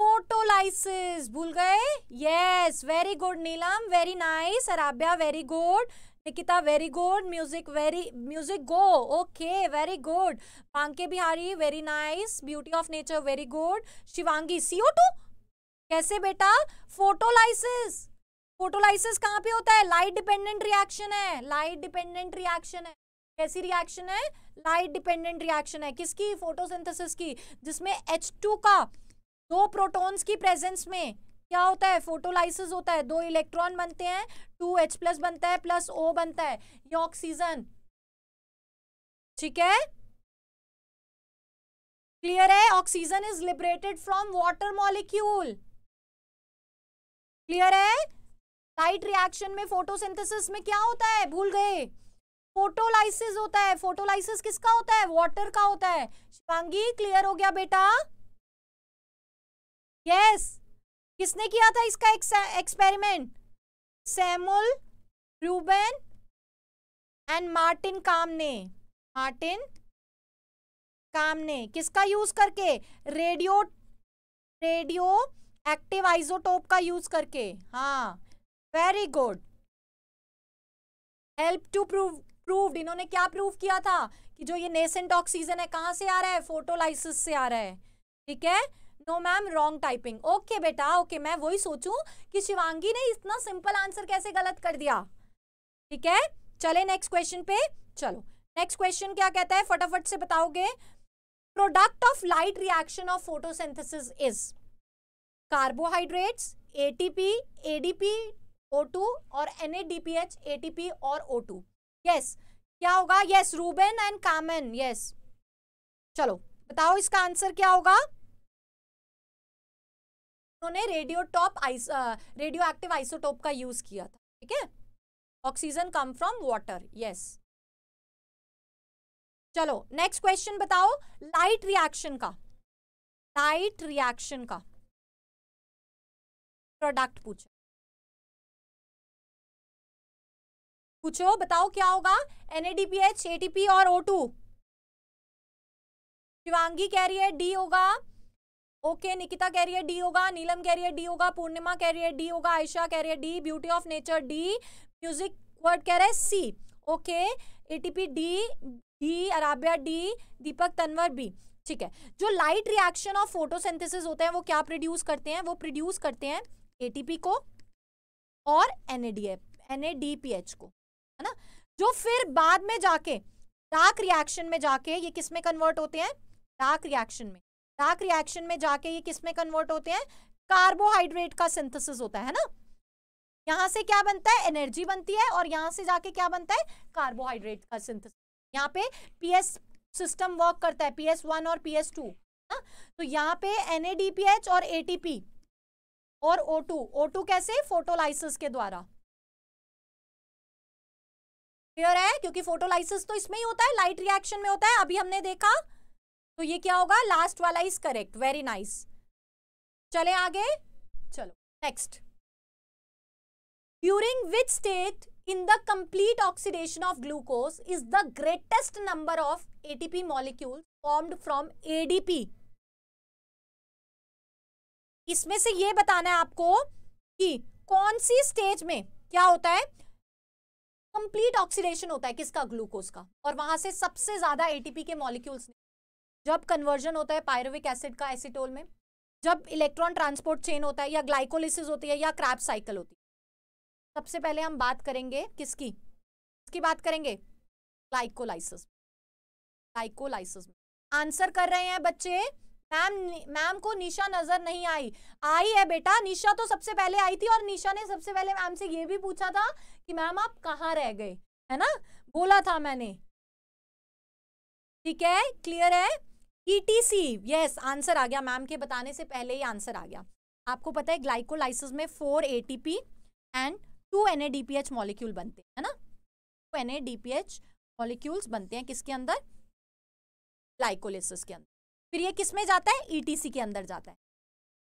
फोटोलाइसिस भूल गए yes very good Neelam very nice Arabiya very good Nikita very good music very music go okay very good Panke Bihari very nice beauty of nature very good Shivangi CO two कैसे बेटा फोटोलाइसिस फोटोलाइसिस कहाँ पे होता है light dependent reaction है light dependent reaction है कैसी reaction है लाइट डिपेंडेंट रिएक्शन है किसकी फोटोसिंथेसिस की जिसमें टू का दो प्रोटॉन्स की प्रेजेंस में क्या होता है फोटोलाइसिस होता है दो इलेक्ट्रॉन बनते हैं टू एच प्लस बनता है प्लस ओ बनता है ये ऑक्सीजन ठीक है क्लियर है oxygen is liberated from water molecule clear है लाइट रिएक्शन में फोटोसिंथेसिस में क्या होता है भूल गए फोटोलाइसिस होता है फोटोलाइसिस किसका होता है वाटर का होता है शिवांगी क्लियर हो गया बेटा यस yes. किसने किया था इसका experiment Samuel Ruben and Martin Kamen ने मार्टिन काम ने किसका यूज करके रेडियो रेडियो एक्टिव आइसोटोप का यूज करके हाँ very good help to prove proved इन्होंने क्या प्रूव किया था कि जो ये नेसेंट ऑक्सीजन है कहाँ से आ रहा है फोटोलाइसिस से आ रहा है ठीक है no ma'am wrong typing okay बेटा ओके मैं वही सोचूं कि शिवांगी ने इतना सिंपल आंसर कैसे गलत कर दिया ठीक है चले नेक्स्ट क्वेश्चन पे चलो नेक्स्ट क्वेश्चन क्या कहता है फटाफट से बताओगे product of light reaction of photosynthesis is carbohydrates ATP ADP O2 और NADPH, ATP और O2. Yes yes. क्या होगा yes Ruben and come on yes चलो बताओ इसका आंसर क्या होगा उन्होंने radio top ice radioactive isotope का यूज किया था ठीक है oxygen come from water yes चलो नेक्स्ट क्वेश्चन बताओ लाइट रिएक्शन का लाइट रिएक्शन का प्रोडक्ट पूछा पूछो बताओ क्या होगा एनएडीपीएच एटीपी और O2 शिवांगी कह रही है डी होगा ओके okay, निकिता कह रही है डी होगा नीलम कह रही है डी होगा पूर्णिमा कह रही है डी होगा आयशा कह रही है D beauty of nature D music word कह रहे है C okay ATP D D Arabia D Deepak Tanwar B ठीक है जो लाइट रिएक्शन ऑफ फोटोसिंथेसिस होते हैं वो क्या प्रोड्यूस करते हैं वो प्रोड्यूस करते हैं एटीपी को और एनएडीएफ एनएडीपीएच को है ना जो फिर बाद में जाके डार्क रिएक्शन में जाके ये किस में कन्वर्ट होते हैं डार्क रिएक्शन में डार्क रिएक्शन में जाके ये किस में कन्वर्ट होते हैं कार्बोहाइड्रेट का सिंथेसिस होता है ना यहाँ से क्या बनता है एनर्जी बनती है और यहाँ से जाके क्या बनता है कार्बोहाइड्रेट का सिंथेसिस यहाँ पे पीएस सिस्टम वर्क करता है पीएस वन और पीएस टू ना तो यहाँ पे एन और एटीपी और ओ टू ओ टू कैसे फोटोलाइसिस के द्वारा क्लियर है क्योंकि फोटोलाइसिस तो इसमें ही होता है लाइट रिएक्शन में होता है अभी हमने देखा तो ये क्या होगा लास्ट वाला इज करेक्ट वेरी नाइस चले आगे चलो next during which state in the complete oxidation of glucose is the greatest number of ATP molecule formed from ADP इसमें से ये बताना है आपको कि कौन सी स्टेज में क्या होता है कंप्लीट ऑक्सीडेशन होता है किसका ग्लूकोज का और वहां से सबसे ज्यादा एटीपी के मॉलिक्यूल्स जब कन्वर्जन होता है पायरोविक एसिड का एसिटोल में जब इलेक्ट्रॉन ट्रांसपोर्ट चेन होता है या ग्लाइकोलिसिस होती है या क्रैप साइकिल होती है सबसे पहले हम बात करेंगे किसकी किसकी बात करेंगे ग्लाइकोलाइसिस ग्लाइकोलाइसिस आंसर कर रहे हैं बच्चे मैम मैम को निशा नजर नहीं आई आई है बेटा निशा तो सबसे पहले आई थी और निशा ने सबसे पहले मैम से ये भी पूछा था कि मैम आप कहाँ रह गए है ना बोला था मैंने ठीक है क्लियर है E T C yes answer आ गया मैम के बताने से पहले ही आंसर आ गया आपको पता है ग्लाइकोलाइसिस में four A T P and two N molecule बनते हैं ना टू एन मॉलिक्यूल्स बनते हैं किसके अंदर ग्लाइकोलाइसिस के अंदर फिर ये किस में जाता है सी e के अंदर जाता है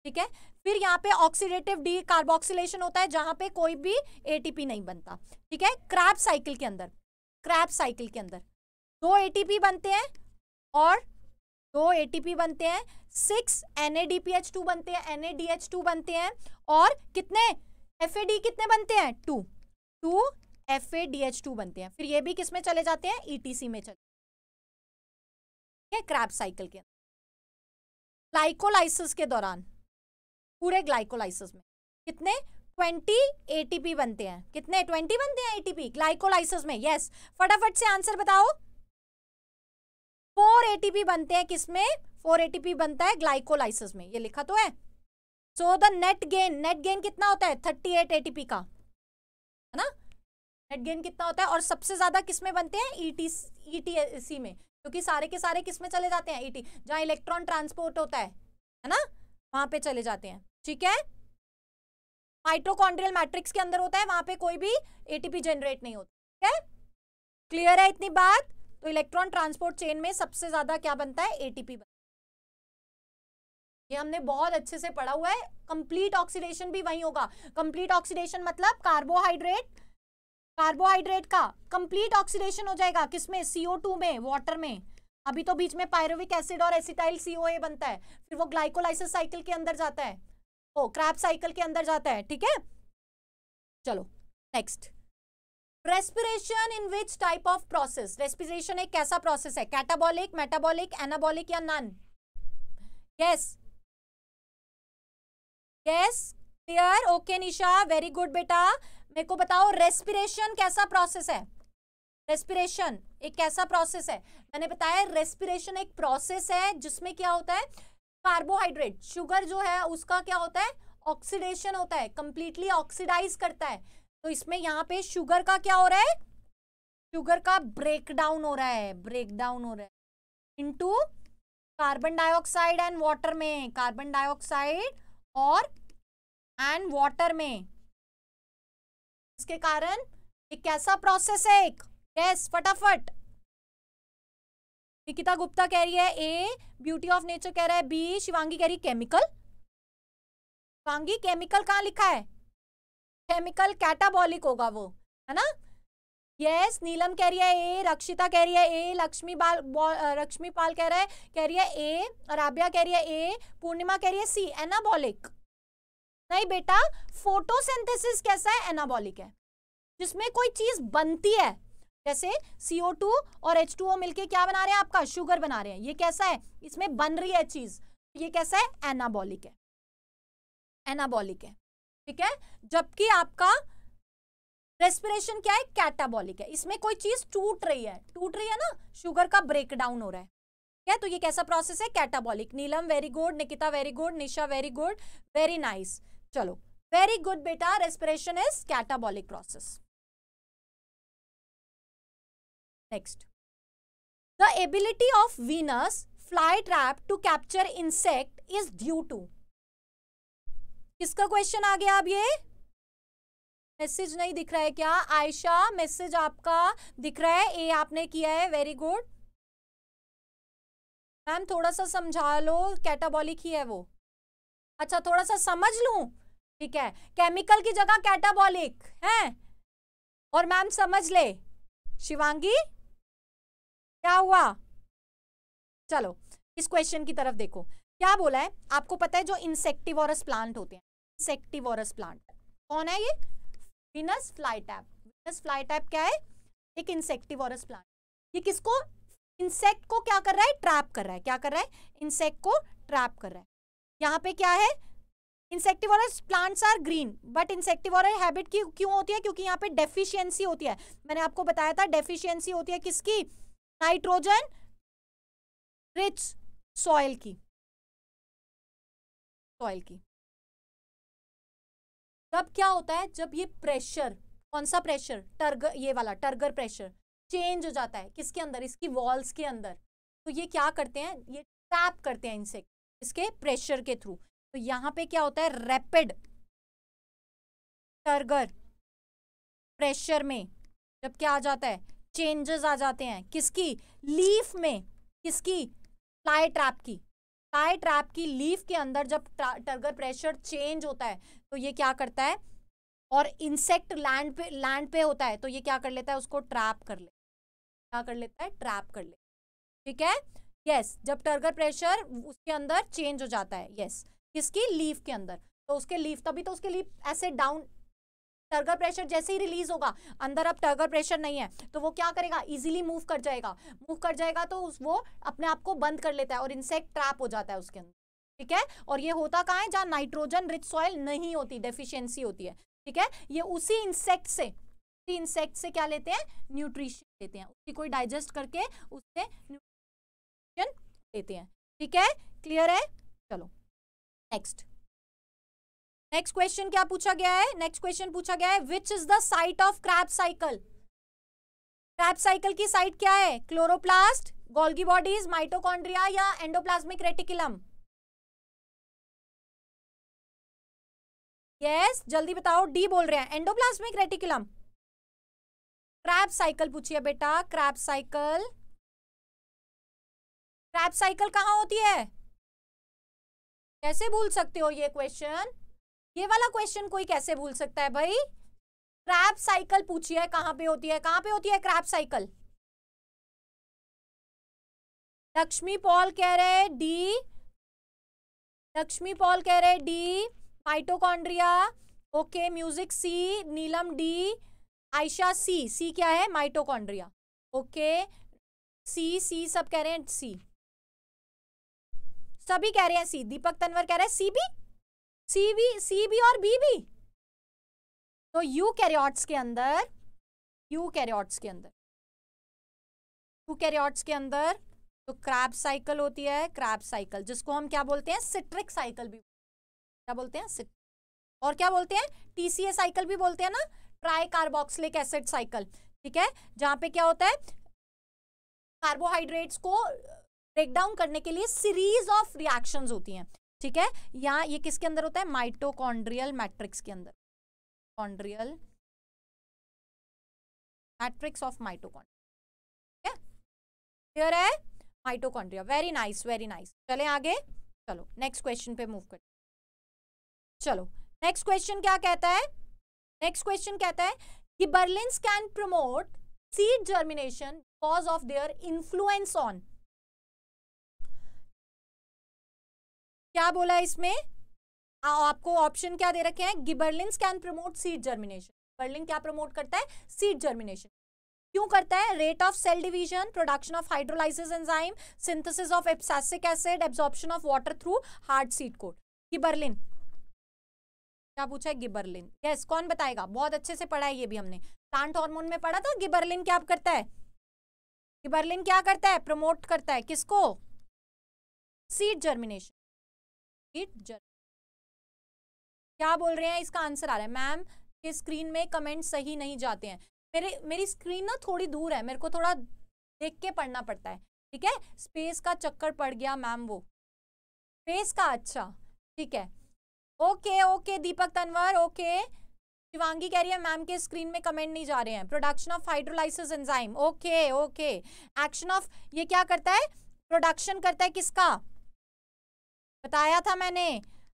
ठीक है फिर यहाँ पे ऑक्सीडेटिव डी कार्बोक्सिलेशन होता है जहां पे कोई भी एटीपी नहीं बनता ठीक है क्रैप साइकिल के अंदर क्रैप साइकिल के अंदर दो एटीपी बनते हैं और दो एटीपी बनते हैं सिक्स टू बनते हैं टू बनते हैं और कितने एफ कितने बनते हैं टू टू एफएडीएच2 बनते हैं फिर ये भी किसमें चले जाते हैं ई e में चले ठीक है क्रैप साइकिल के अंदर ग्लाइकोलाइसिस के दौरान पूरे ग्लाइकोलाइसिस में कितने 20 एटीपी बनते हैं कितने 20 बनते हैं एटीपी ग्लाइकोलाइसिस में यस फटाफट से आंसर बताओ 4 एटीपी बनते हैं किसमें 4 एटीपी बनता है ग्लाइकोलाइसिस में ये लिखा तो है so the net gain net gain कितना होता है 38 एटीपी का है ना नेट गेन कितना होता है और सबसे ज्यादा किसमें बनते हैं ईटीसी e e में क्योंकि सारे के सारे किसमें चले जाते हैं ईटी जहां इलेक्ट्रॉन ट्रांसपोर्ट होता है है ना वहां पे चले जाते हैं ठीक है माइट्रोकॉन्ड्रियल मैट्रिक्स के अंदर होता है वहां पे कोई भी एटीपी जनरेट नहीं होता ठीक है क्लियर है इतनी बात तो इलेक्ट्रॉन ट्रांसपोर्ट चेन में सबसे ज्यादा क्या बनता है एटीपी ये हमने बहुत अच्छे से पढ़ा हुआ है कंप्लीट ऑक्सीडेशन भी वही होगा कंप्लीट ऑक्सीडेशन मतलब कार्बोहाइड्रेट कार्बोहाइड्रेट का कंप्लीट ऑक्सीडेशन हो जाएगा किसमें टू में वॉटर में अभी तो बीच में पायरोविक एसिड और एसिटाइल सीओ बनता है फिर वो ग्लाइकोलाइसिस साइकिल के अंदर जाता है ओ क्रैप साइकिल के अंदर जाता है ठीक है चलो next respiration in which type of process respiration एक कैसा प्रोसेस है कैटाबॉलिक मेटाबॉलिक एनाबॉलिक या none yes yes clear okay Nisha very good बेटा मेरे को बताओ रेस्पिरेशन कैसा प्रोसेस है रेस्पिरेशन एक कैसा प्रोसेस है मैंने बताया रेस्पिरेशन एक प्रोसेस है जिसमें क्या होता है कार्बोहाइड्रेट शुगर जो है उसका क्या होता है ऑक्सीडेशन होता है कंप्लीटली ऑक्सीडाइज करता है तो इसमें यहाँ पे शुगर का क्या हो रहा है शुगर का ब्रेकडाउन हो रहा है ब्रेकडाउन हो रहा है into carbon dioxide and water में कार्बन डाइऑक्साइड और एंड वाटर में इसके कारण एक कैसा प्रोसेस है एक यस फटाफट निकिता गुप्ता कह रही है ए ब्यूटी ऑफ नेचर कह रहा है बी शिवांगी कह रही केमिकल शिवांगी केमिकल कहाँ लिखा है केमिकल कैटाबॉलिक होगा वो है ना यस नीलम कह रही है ए रक्षिता कह रही है ए लक्ष्मी बाल लक्ष्मी पाल कह रहा है कह रही है ए राबिया कह रही है ए पूर्णिमा कह रही है सी एनाबॉलिक नहीं बेटा फोटोसिंथेसिस कैसा है एनाबॉलिक है जिसमें कोई चीज बनती है जैसे CO2 और H2O मिलके क्या बना रहे हैं आपका शुगर बना रहे हैं ये कैसा है इसमें बन रही है चीज ये कैसा है एनाबॉलिक है एनाबॉलिक है ठीक है जबकि आपका रेस्पिरेशन क्या है कैटाबॉलिक है इसमें कोई चीज टूट रही है टूट रही है ना शुगर का ब्रेकडाउन हो रहा है ठीक है तो ये कैसा प्रोसेस है catabolic Neelam very good Nikita very good Nisha very good very nice चलो वेरी गुड बेटा respiration is catabolic process the ability of Venus fly trap to capture insect is due to किसका क्वेश्चन आ गया अब ये मैसेज नहीं दिख रहा है क्या आयशा मैसेज आपका दिख रहा है ए आपने किया है वेरी गुड मैम थोड़ा सा समझा लो कैटाबॉलिक ही है वो अच्छा थोड़ा सा समझ लूं ठीक है केमिकल की जगह कैटाबॉलिक है और मैम समझ ले शिवांगी क्या हुआ चलो इस क्वेश्चन की तरफ देखो क्या बोला है आपको पता है जो इंसेक्टिवरस प्लांट होते हैं इंसेक्टिवरस प्लांट कौन है ये विनस फ्लाईटैप विनस फ्लाईटैप क्या है एक इंसेक्टिवरस प्लांट ये किसको इंसेक्ट को क्या कर रहा है ट्रैप कर रहा है क्या कर रहा है इंसेक्ट को ट्रैप कर रहा है यहाँ पे क्या है insectivorous plants are green but insectivore habit की क्यों होती है क्योंकि यहाँ पे डेफिशिएंसी होती है मैंने आपको बताया था डेफिशिएंसी होती है किसकी नाइट्रोजन रिच सॉइल की सॉइल की तब क्या होता है जब ये प्रेशर कौन सा प्रेशर टर्गर ये वाला टर्गर प्रेशर चेंज हो जाता है किसके अंदर इसकी वॉल्स के अंदर तो ये क्या करते हैं ये ट्रैप करते हैं इनसे इसके प्रेशर के थ्रू तो यहाँ पे क्या होता है रैपिड टर्गर प्रेशर में जब क्या आ जाता है चेंजेस आ जाते हैं किसकी लीफ में किसकी फ्लाई ट्रैप की फ्लाई ट्रैप की लीफ के अंदर जब टर्गर प्रेशर चेंज होता है तो ये क्या करता है और इंसेक्ट लैंड पे लैंड पे होता है तो ये क्या कर लेता है उसको ट्रैप कर ले क्या कर लेता है ट्रैप कर ले ठीक है यस yes, जब टर्गर प्रेशर उसके अंदर चेंज हो जाता है यस yes. किसकी लीफ के अंदर तो उसके लीफ तभी तो उसके लीफ ऐसे डाउन टर्गर प्रेशर जैसे ही रिलीज होगा अंदर अब टर्गर प्रेशर नहीं है तो वो क्या करेगा इजीली मूव कर जाएगा मूव कर जाएगा तो वो अपने आप को बंद कर लेता है और इंसेक्ट ट्रैप हो जाता है उसके अंदर ठीक है और ये होता कहाँ है जहाँ नाइट्रोजन रिच सॉइल नहीं होती डेफिशियंसी होती है ठीक है ये उसी इंसेक्ट से उसी इंसेक्ट से क्या लेते हैं न्यूट्रिशन लेते हैं उसकी कोई डाइजेस्ट करके उससे न्यूट्रिशन लेते हैं ठीक है क्लियर है चलो नेक्स्ट नेक्स्ट क्वेश्चन क्या पूछा गया है नेक्स्ट क्वेश्चन पूछा गया है which is the site of Krebs cycle Krebs cycle की साइट क्या है क्लोरोप्लास्ट गोल्गी बॉडीज माइटोकॉन्ड्रिया या एंडोप्लाज्मिक रेटिकुलम यस yes, जल्दी बताओ डी बोल रहे हैं एंडोप्लाज्मिक रेटिकुलम क्रैप साइकिल पूछिए बेटा क्रैप साइकिल क्रैप साइकिल कहाँ होती है कैसे भूल सकते हो ये क्वेश्चन ये वाला क्वेश्चन कोई कैसे भूल सकता है भाई क्रैप साइकिल पूछी है कहां पे होती है कहां पे होती है क्रैप साइकिल लक्ष्मी पॉल कह रहे डी लक्ष्मी पॉल कह रहे D mitochondria okay music C Neelam D Ayesha C C क्या है माइटोकॉन्ड्रिया ओके सी सी सब कह रहे हैं सी सभी कह रहे हैं सी दीपक तनवर कह रहे हैं सी भी सी सीबी और बीबी तो यू कैरियोट्स के अंदर यू कैरियोट्स के अंदर यू कैरियोट्स के अंदर तो क्रैप साइकिल होती है क्रैप साइकिल जिसको हम क्या बोलते हैं सिट्रिक साइकिल भी क्या बोलते हैं और क्या बोलते हैं टीसीए साइकिल भी बोलते हैं ना ट्राई कार्बोक्सलिक एसिड साइकिल ठीक है जहां पे क्या होता है कार्बोहाइड्रेट्स को ब्रेक डाउन करने के लिए सीरीज ऑफ रिएक्शंस होती हैं ठीक है या ये किसके अंदर होता है माइटोकॉन्ड्रियल मैट्रिक्स के अंदर कॉन्ड्रियल मैट्रिक्स ऑफ माइटोकॉन्ड्रिया है mitochondria very nice very nice चले आगे चलो नेक्स्ट क्वेश्चन पे मूव कर चलो नेक्स्ट क्वेश्चन क्या कहता है नेक्स्ट क्वेश्चन कहता है कि gibberellins can promote seed germination because of their influence on क्या बोला है इसमें आ, आपको ऑप्शन क्या दे रखे हैं gibberellins can promote seed germination gibberellin क्या प्रमोट करता है सीड जर्मिनेशन क्यों करता है rate of cell division production of hydrolysis enzyme synthesis of abscisic acid absorption of water through hard seed coat gibberellin क्या पूछा है गिबरलिन यस कौन बताएगा बहुत अच्छे से पढ़ा है ये भी हमने प्लांट हार्मोन में पढ़ा था गिबरलिन क्या करता है गिबरलिन क्या करता है प्रमोट करता है किसको सीड जर्मिनेशन क्या बोल रहे हैं इसका आंसर आ रहा है मैम के स्क्रीन में कमेंट सही नहीं जाते हैं मेरे मेरी स्क्रीन ना थोड़ी दूर है मेरे को थोड़ा देख के पढ़ना पड़ता है ठीक है स्पेस का चक्कर पड़ गया मैम वो स्पेस का अच्छा ठीक है okay okay Deepak Tanwar okay Shivangi कह रही है मैम के स्क्रीन में कमेंट नहीं जा रहे हैं production of hydrolysis enzyme okay okay action of ये क्या करता है प्रोडक्शन करता है किसका बताया था मैंने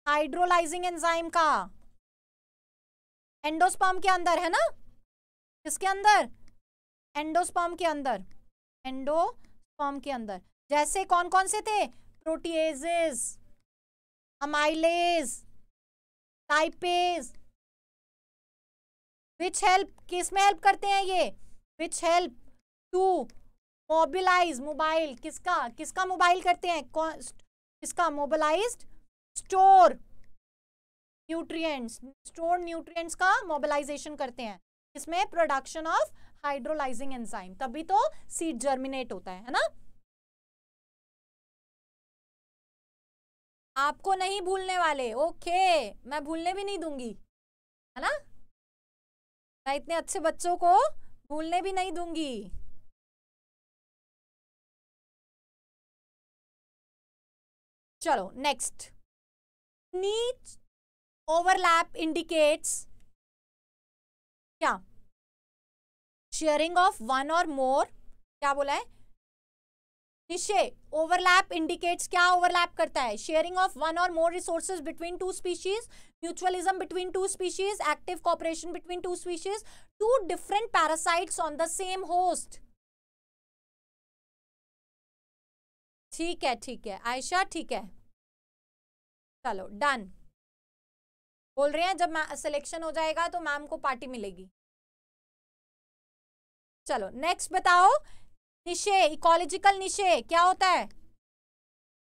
हाइड्रोलाइजिंग एंजाइम का एंडोस्पर्म के अंदर है ना किसके अंदर एंडोस्पर्म के अंदर एंडोस्पर्म के अंदर जैसे कौन कौन से थे proteases amylase lipase which help किस में हेल्प करते हैं ये which help to mobilize mobile किसका किसका मोबाइल करते हैं इसका mobilized store nutrients store nutrients का मोबिलाइजेशन करते हैं इसमें प्रोडक्शन ऑफ हाइड्रोलाइजिंग एंजाइम तभी तो सीड जर्मिनेट होता है है ना आपको नहीं भूलने वाले ओके मैं भूलने भी नहीं दूंगी है ना मैं इतने अच्छे बच्चों को भूलने भी नहीं दूंगी चलो नेक्स्ट नीच ओवरलैप इंडिकेट्स क्या sharing of one or more क्या बोला है निशे ओवरलैप इंडिकेट्स क्या ओवरलैप करता है sharing of one or more resources between two species mutualism between two species active cooperation between two species two different parasites on the same host ठीक है ठीक है आयशा ठीक है चलो डन बोल रहे हैं जब सिलेक्शन हो जाएगा तो मैम को पार्टी मिलेगी चलो नेक्स्ट बताओ निशे इकोलॉजिकल निशे क्या होता है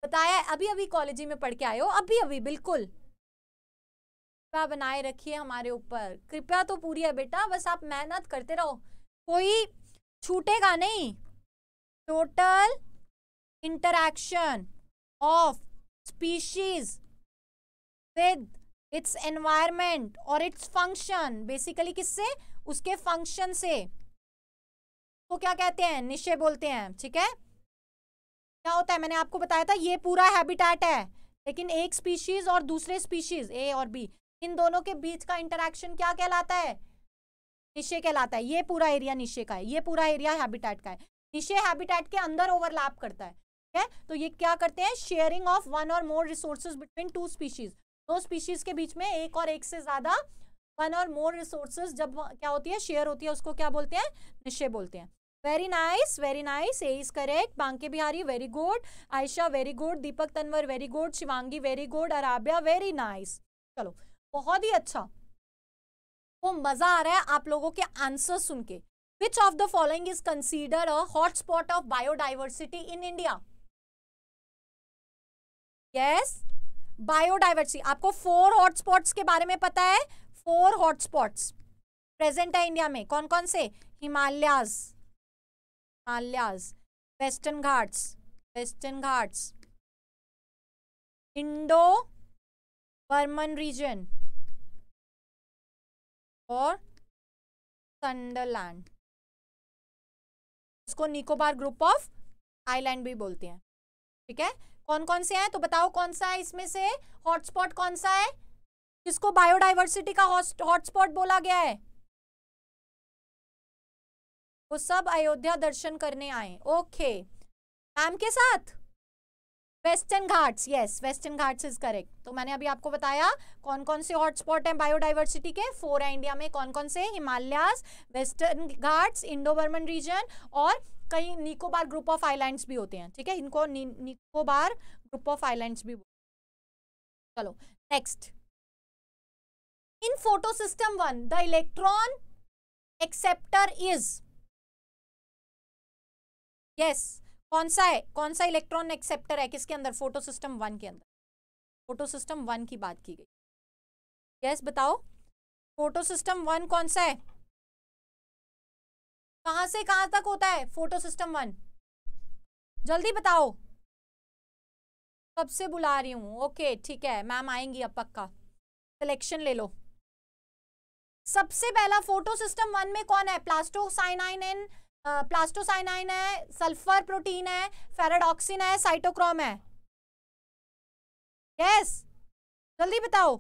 बताया अभी अभी कॉलेजी में पढ़ के आए हो अभी अभी बिल्कुल कृपा बनाए रखिए हमारे ऊपर कृपया तो पूरी है बेटा बस आप मेहनत करते रहो कोई छूटेगा नहीं total interaction of species with its environment और इट्स फंक्शन बेसिकली किससे उसके फंक्शन से तो क्या कहते हैं निश्चय बोलते हैं ठीक है क्या होता है मैंने आपको बताया था ये पूरा हैबिटेट है लेकिन एक स्पीशीज और दूसरे स्पीशीज ए और बी इन दोनों के बीच का इंटरेक्शन क्या कहलाता है निश्चय कहलाता है ये पूरा एरिया निश्चय का है ये पूरा एरिया हैबिटेट का है निश्चय हैबिटेट के अंदर ओवरलैप करता है है तो ये क्या करते हैं sharing of one or more resources between two species दो स्पीशीज के बीच में एक और एक से ज्यादा वन और मोर रिसोर्सेज जब क्या होती है शेयर होती है उसको क्या बोलते हैं निश्चय बोलते हैं very nice very nice A is correct Banke Bihari very good Ayesha very good Deepak Tanwar very good Shivangi very good Arabia very nice चलो बहुत ही अच्छा तो मजा आ रहा है आप लोगों के आंसर सुन के which of the following is consider a hotspot of biodiversity in India yes biodiversity आपको फोर हॉटस्पॉट्स के बारे में पता है फोर हॉटस्पॉट्स प्रेजेंट है इंडिया में कौन कौन से Himalayas Himalayas Western Ghats Western Ghats Indo Burman region और संडरलैंड इसको निकोबार ग्रुप ऑफ आइलैंड भी बोलते हैं ठीक है कौन कौन से हैं तो बताओ कौन सा है इसमें से हॉटस्पॉट कौन सा है किसको बायोडाइवर्सिटी का हॉटस्पॉट बोला गया है वो सब अयोध्या दर्शन करने आए ओके मैम के साथ Western Ghats yes Western Ghats is correct तो मैंने अभी आपको बताया कौन कौन से हॉटस्पॉट हैं बायोडाइवर्सिटी के फोर है इंडिया में कौन कौन से Himalayas Western Ghats Indo Burman region और कई निकोबार ग्रुप ऑफ आइलैंड्स भी होते हैं ठीक है इनको निकोबार ग्रुप ऑफ आइलैंड्स भी चलो next in photo system one the electron acceptor is yes कौन सा है कौन सा इलेक्ट्रॉन एक्सेप्टर है किसके अंदर फोटो सिस्टम वन के अंदर फोटो सिस्टम वन की बात की गई यस yes, बताओ फोटो सिस्टम वन कौन सा है कहां से कहां तक होता है फोटो सिस्टम वन जल्दी बताओ कब से बुला रही हूँ ओके ठीक है मैम आएंगी अब पक्का सिलेक्शन ले लो सबसे पहला फोटो सिस्टम वन में कौन है प्लास्टोसाइनाइन एंड प्लास्टोसाइनाइन है सल्फर प्रोटीन है फेराडॉक्सिन है साइटोक्रोम है यस yes. जल्दी बताओ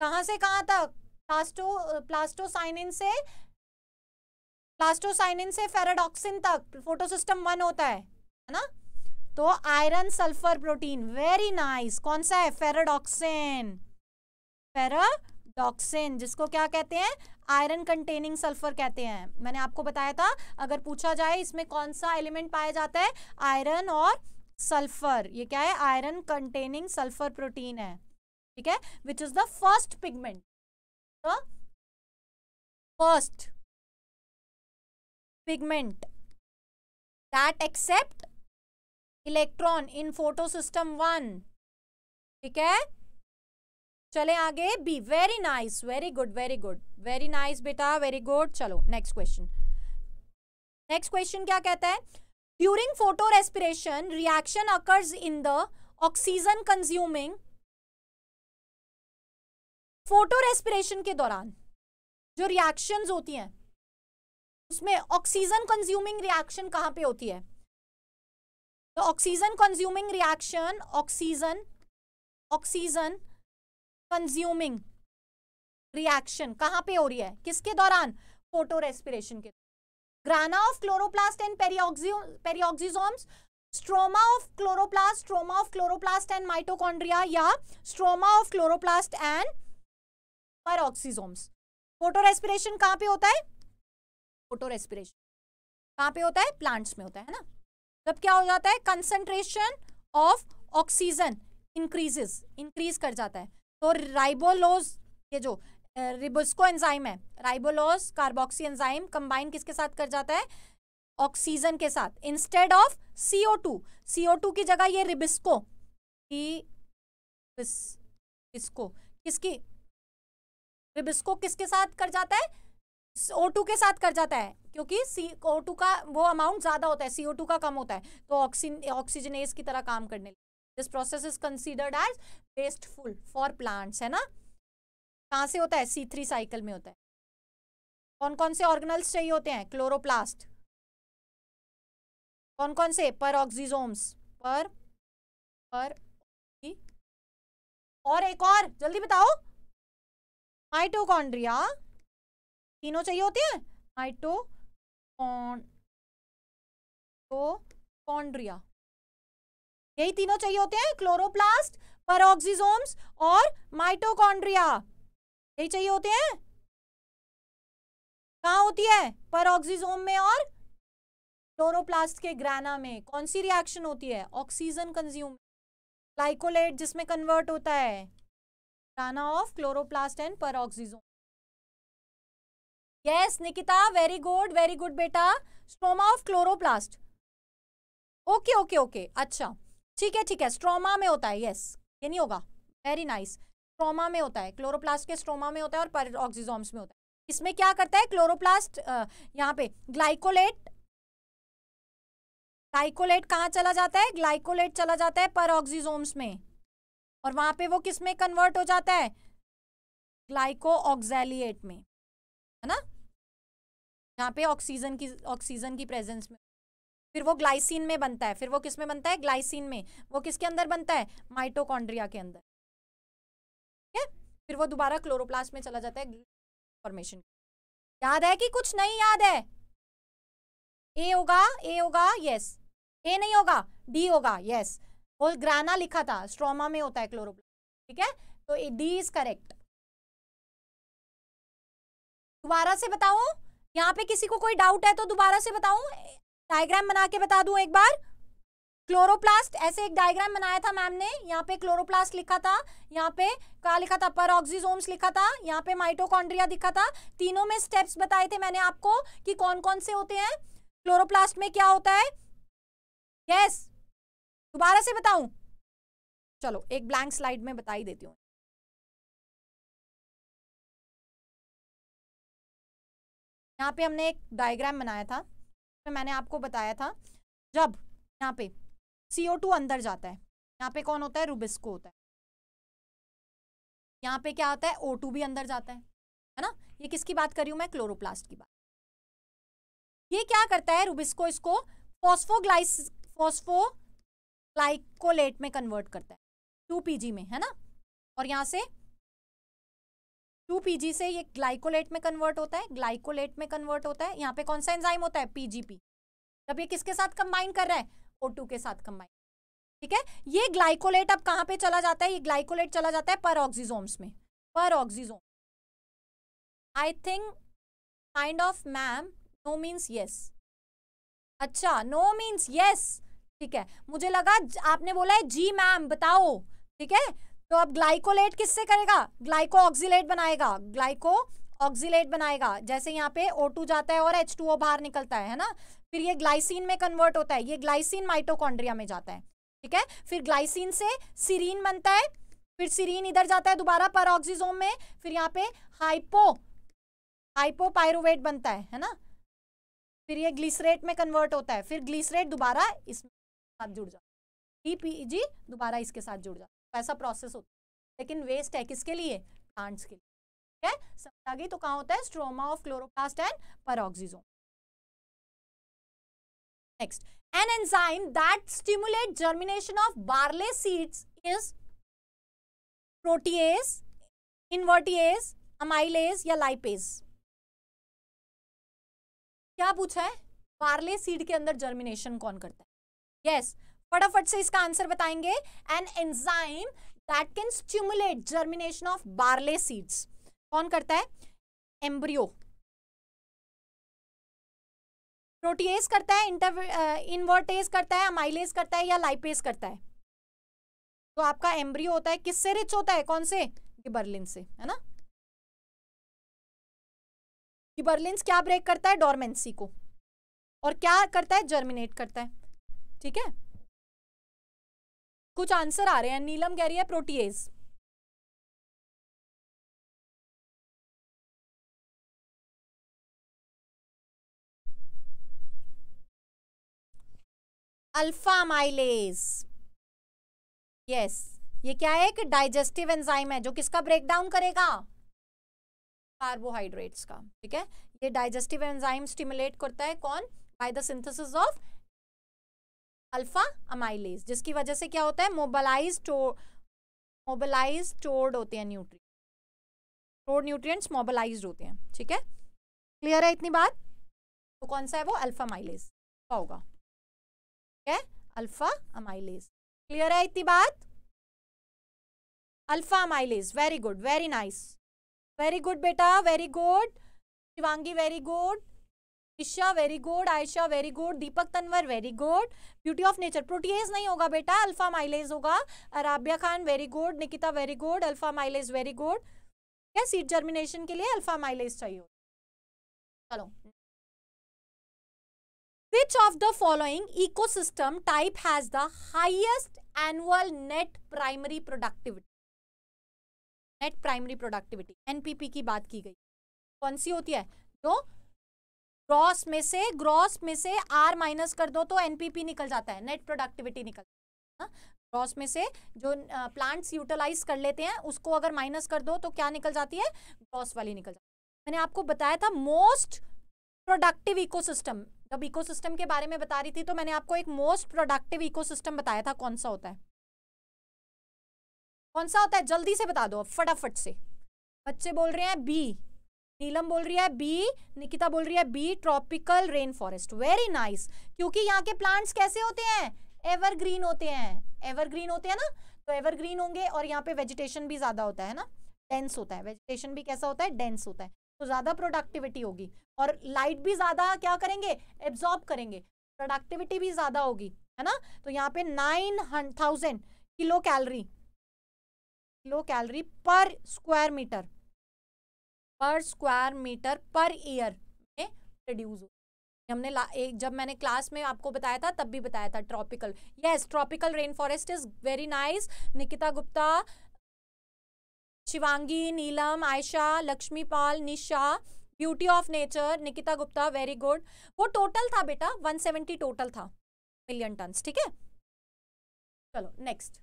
कहां से कहां तक प्लास्टो प्लास्टोसाइनिन uh, से प्लास्टोसाइनिन से फेराडॉक्सिन तक फोटोसिस्टम वन होता है है ना तो iron sulphur protein very nice कौन सा है फेराडॉक्सिन फेराडॉक्सिन जिसको क्या कहते हैं आयरन कंटेनिंग सल्फर कहते हैं मैंने आपको बताया था अगर पूछा जाए इसमें कौन सा एलिमेंट पाया जाता है आयरन और सल्फर ये क्या है आयरन कंटेनिंग सल्फर प्रोटीन है ठीक है which is the first pigment first first pigment that accept electron in photosystem 1 ठीक है चले आगे B very nice very good very good very nice बेटा वेरी गुड चलो नेक्स्ट क्वेश्चन नेक्स्ट क्वेश्चन क्या कहता है during photo respiration reaction occurs in the oxygen consuming photo respiration के दौरान जो रिएक्शंस होती हैं उसमें ऑक्सीजन कंज्यूमिंग रिएक्शन कहाँ पे होती है तो oxygen consuming reaction oxygen oxygen consuming reaction कहाँ पे हो रही है किसके दौरान फोटो रेस्पिरेशन के grana of chloroplast and peroxisomes stroma of chloroplast stroma of chloroplast and mitochondria या stroma of chloroplast and peroxisomes respiration कहाँ पे होता है फोटो रेस्पिरेशन कहाँ पे होता है प्लांट्स में होता है ना तब क्या हो जाता है concentration of oxygen increases increase कर जाता है तो राइबोलोज ये जो रिबोस्को एंजाइम है राइबोलोज कार्बोक्सी एंजाइम कंबाइन किसके साथ कर जाता है ऑक्सीजन के साथ instead of CO two CO two की जगह ये रिबिस्को की रिबिस्को किसकी जब इसको किसके साथ कर जाता है O2 के साथ कर जाता है क्योंकि सी O2 का वो अमाउंट ज़्यादा होता है CO2 का कम होता है तो ऑक्सीजनेस की तरह काम करने this process is considered as wasteful for plants है ना कहाँ से होता है सी थ्री साइकिल में होता है कौन कौन से ऑर्गेनल्स चाहिए होते हैं क्लोरोप्लास्ट कौन कौन से पर ऑक्सीजोम्स पर पर और एक और जल्दी बताओ माइटोकॉन्ड्रिया तीनों चाहिए होती है माइटोकॉन्ड्रिया यही तीनों चाहिए होते हैं क्लोरोप्लास्ट परोक्सिसोम्स और माइटोकॉन्ड्रिया यही चाहिए होते हैं कहा होती है परोक्सिसोम में और क्लोरोप्लास्ट के ग्राना में कौन सी रिएक्शन होती है ऑक्सीजन कंज्यूम ग्लाइकोलेट जिसमें कन्वर्ट होता है grana of chloroplast and per yes Nikita very good very good बेटा stroma of chloroplast okay okay okay अच्छा ठीक है ठीक है स्ट्रोमा में होता है यस ये नहीं होगा वेरी नाइस स्ट्रोमा में होता है क्लोरोप्लास्ट के स्ट्रोमा में होता है और पर में होता है इसमें क्या करता है क्लोरोप्लास्ट यहाँ पे ग्लाइकोलेट ग्लाइकोलेट कहाँ चला जाता है ग्लाइकोलेट चला जाता है पर में और वहां पे वो किस में कन्वर्ट हो जाता है ग्लाइको ऑक्सैलिएट में है ना यहाँ पे ऑक्सीजन की ऑक्सीजन की प्रेजेंस में फिर वो ग्लाइसिन में बनता है फिर वो किस में बनता है ग्लाइसिन में वो किसके अंदर बनता है माइटोकॉन्ड्रिया के अंदर ठीक है फिर वो दोबारा क्लोरोप्लास्ट में चला जाता है फॉर्मेशन याद है कि कुछ नहीं याद है ए होगा ए होगा यस ए नहीं होगा डी होगा यस और ग्राना लिखा था स्ट्रोमा में होता है क्लोरोप्लास्ट ठीक है तो डी इज करेक्ट दोबारा से बताओ यहाँ पे किसी को कोई डाउट है तो दोबारा से बताओ डायग्राम बना के बता दू एक बार क्लोरोप्लास्ट ऐसे एक डायग्राम बनाया था मैम ने यहाँ पे क्लोरोप्लास्ट लिखा था यहाँ पे क्या लिखा था पर लिखा था यहाँ पे माइटोकॉन्ड्रिया दिखा था तीनों में स्टेप्स बताए थे मैंने आपको कि कौन कौन से होते हैं क्लोरोप्लास्ट में क्या होता है यस yes, दोबारा से बताऊं चलो एक ब्लैंक स्लाइड में बता ही देती हूँ यहाँ पे हमने एक डायग्राम बनाया था तो मैंने आपको बताया था जब यहाँ पे CO2 अंदर जाता है यहाँ पे कौन होता है रुबिस्को होता है यहाँ पे क्या होता है O2 भी अंदर जाता है है ना ये किसकी बात करी हूँ मैं क्लोरोप्लास्ट की बात ये क्या करता है रुबिस्को इसको फॉस्फोग्लाइस फॉस्फो ग्लाइकोलेट में कन्वर्ट करता है टू पीजी में है ना और यहाँ से टू पीजी से ये ग्लाइकोलेट में कन्वर्ट होता है ग्लाइकोलेट में कन्वर्ट होता है यहाँ पे कौन सा एंजाइम होता है पीजीपी जब ये किसके साथ कंबाइन कर रहा है ओ के साथ कंबाइन ठीक है ये ग्लाइकोलेट अब कहाँ पे चला जाता है ये ग्लाइकोलेट चला जाता है पर ऑक्सीजोम्स में peroxisome I think kind of ma'am no means yes अच्छा नो मीन्स यस ठीक है मुझे लगा आपने बोला है जी मैम बताओ ठीक है तो अब ग्लाइकोलेट किससे करेगा ग्लाइको ऑक्सीट बनाएगा ग्लाइको ऑक्सीट बनाएगा जैसे यहाँ पे O2 जाता है और H2O बाहर निकलता है है ना फिर ये ग्लाइसिन में कन्वर्ट होता है ये ग्लाइसिन माइटोकॉन्ड्रिया में जाता है ठीक है फिर ग्लाइसिन से सीरीन बनता है फिर सीरीन इधर जाता है दोबारा पर ऑक्सीजोम में फिर यहाँ पे हाइपो हाइपोपायरोवेट बनता है है ना फिर ये ग्लिसरेट में कन्वर्ट होता है फिर ग्लिसरेट दोबारा इसमें साथ जुड़ जाता है ईपीजी दोबारा इसके साथ जुड़ जाता तो है ऐसा प्रोसेस होता है लेकिन वेस्ट है किसके लिए प्लांट्स के लिए ठीक है समझ आ गई तो कहाँ होता है stroma of chloroplast and peroxisome next an enzyme that stimulate germination of barley seeds is protease invertase amylase या लाइपेज क्या पूछा है बार्ले सीड के अंदर जर्मिनेशन कौन करता है यस फटाफट से इसका आंसर बताएंगे an enzyme that can stimulate germination of barley seeds कौन करता है एम्ब्रियो प्रोटीएस करता है इंटर इन्वर्टेज uh, करता है अमाइलेज करता है या लाइपेज करता है तो आपका एम्ब्रियो होता है किससे रिच होता है कौन से गिबरलिन से है ना गिबरलिन क्या ब्रेक करता है डोरमेंसी को और क्या करता है जर्मिनेट करता है ठीक है कुछ आंसर आ रहे हैं नीलम कह रही है प्रोटीएज अल्फा माइलेज यस ये क्या है एक डाइजेस्टिव एंजाइम है जो किसका ब्रेकडाउन करेगा कार्बोहाइड्रेट्स का ठीक है ये डाइजेस्टिव एंजाइम स्टिमुलेट करता है कौन by the synthesis of alpha amylase जिसकी वजह से क्या होता है मोबालाइज मोबलाइज स्टोर्ड होते हैं न्यूट्रिय स्टोर्ड न्यूट्रिएंट्स मोबालाइज होते हैं ठीक है क्लियर है इतनी बात तो कौन सा है वो अल्फा माइलेज होगा ठीक है अल्फा अमाइलेज क्लियर है इतनी बात alpha amylase very good very nice very good बेटा very good Shivangi very good Isha very good Ayesha very good Deepak Tanwar very good beauty of nature protease नहीं होगा बेटा अल्फा माइलेज होगा Arabia Khan very good Nikita very good alpha amylase very good क्या seed germination के लिए alpha amylase चाहिए चलो which of the following ecosystem type has the highest annual net primary productivity net primary productivity NPP की बात की गई कौन सी होती है जो ग्रॉस में से ग्रॉस में से आर माइनस कर दो तो एनपीपी निकल जाता है नेट प्रोडक्टिविटी निकल ग्रॉस हाँ। में से जो प्लांट्स यूटिलाइज कर लेते हैं उसको अगर माइनस कर दो तो क्या निकल जाती है ग्रॉस वाली निकल जाती है मैंने आपको बताया था मोस्ट प्रोडक्टिव इकोसिस्टम जब इकोसिस्टम के बारे में बता रही थी तो मैंने आपको एक मोस्ट प्रोडक्टिव इकोसिस्टम बताया था कौन सा होता है कौन सा होता है जल्दी से बता दो फटाफट से बच्चे बोल रहे हैं बी नीलम बोल रही है बी निकिता बोल रही है B tropical rain forest very nice क्योंकि यहाँ के प्लांट्स कैसे होते हैं एवरग्रीन होते हैं एवरग्रीन होते हैं ना तो एवरग्रीन होंगे और यहाँ पे वेजिटेशन भी ज्यादा होता है ना डेंस होता है वेजिटेशन भी कैसा होता है डेंस होता है तो ज्यादा प्रोडक्टिविटी होगी और लाइट भी ज्यादा क्या करेंगे एब्जॉर्ब करेंगे प्रोडक्टिविटी भी ज्यादा होगी है ना तो यहाँ पे nine thousand kilo calorie kilo calorie per square metre per square metre per year में प्रोड्यूस हो हमने एक जब मैंने क्लास में आपको बताया था तब भी बताया था tropical yes tropical rain forest is very nice Nikita Gupta Shivangi Neelam Ayesha Lakshmipal Nisha beauty of nature Nikita Gupta very good वो टोटल था बेटा 170 टोटल था मिलियन टन्स ठीक है चलो next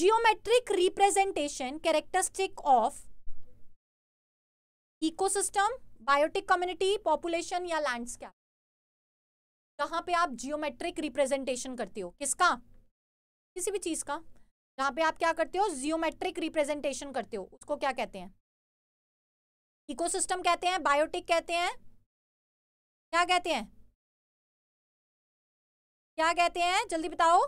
geometric representation characteristic of ecosystem biotic community population या लैंडस्कैप जहां पे आप जियोमेट्रिक रिप्रेजेंटेशन करते हो किसका किसी भी चीज का जहां पे आप क्या करते हो जियोमेट्रिक रिप्रेजेंटेशन करते हो उसको क्या कहते हैं इकोसिस्टम कहते हैं बायोटिक कहते हैं क्या कहते हैं क्या कहते हैं जल्दी बताओ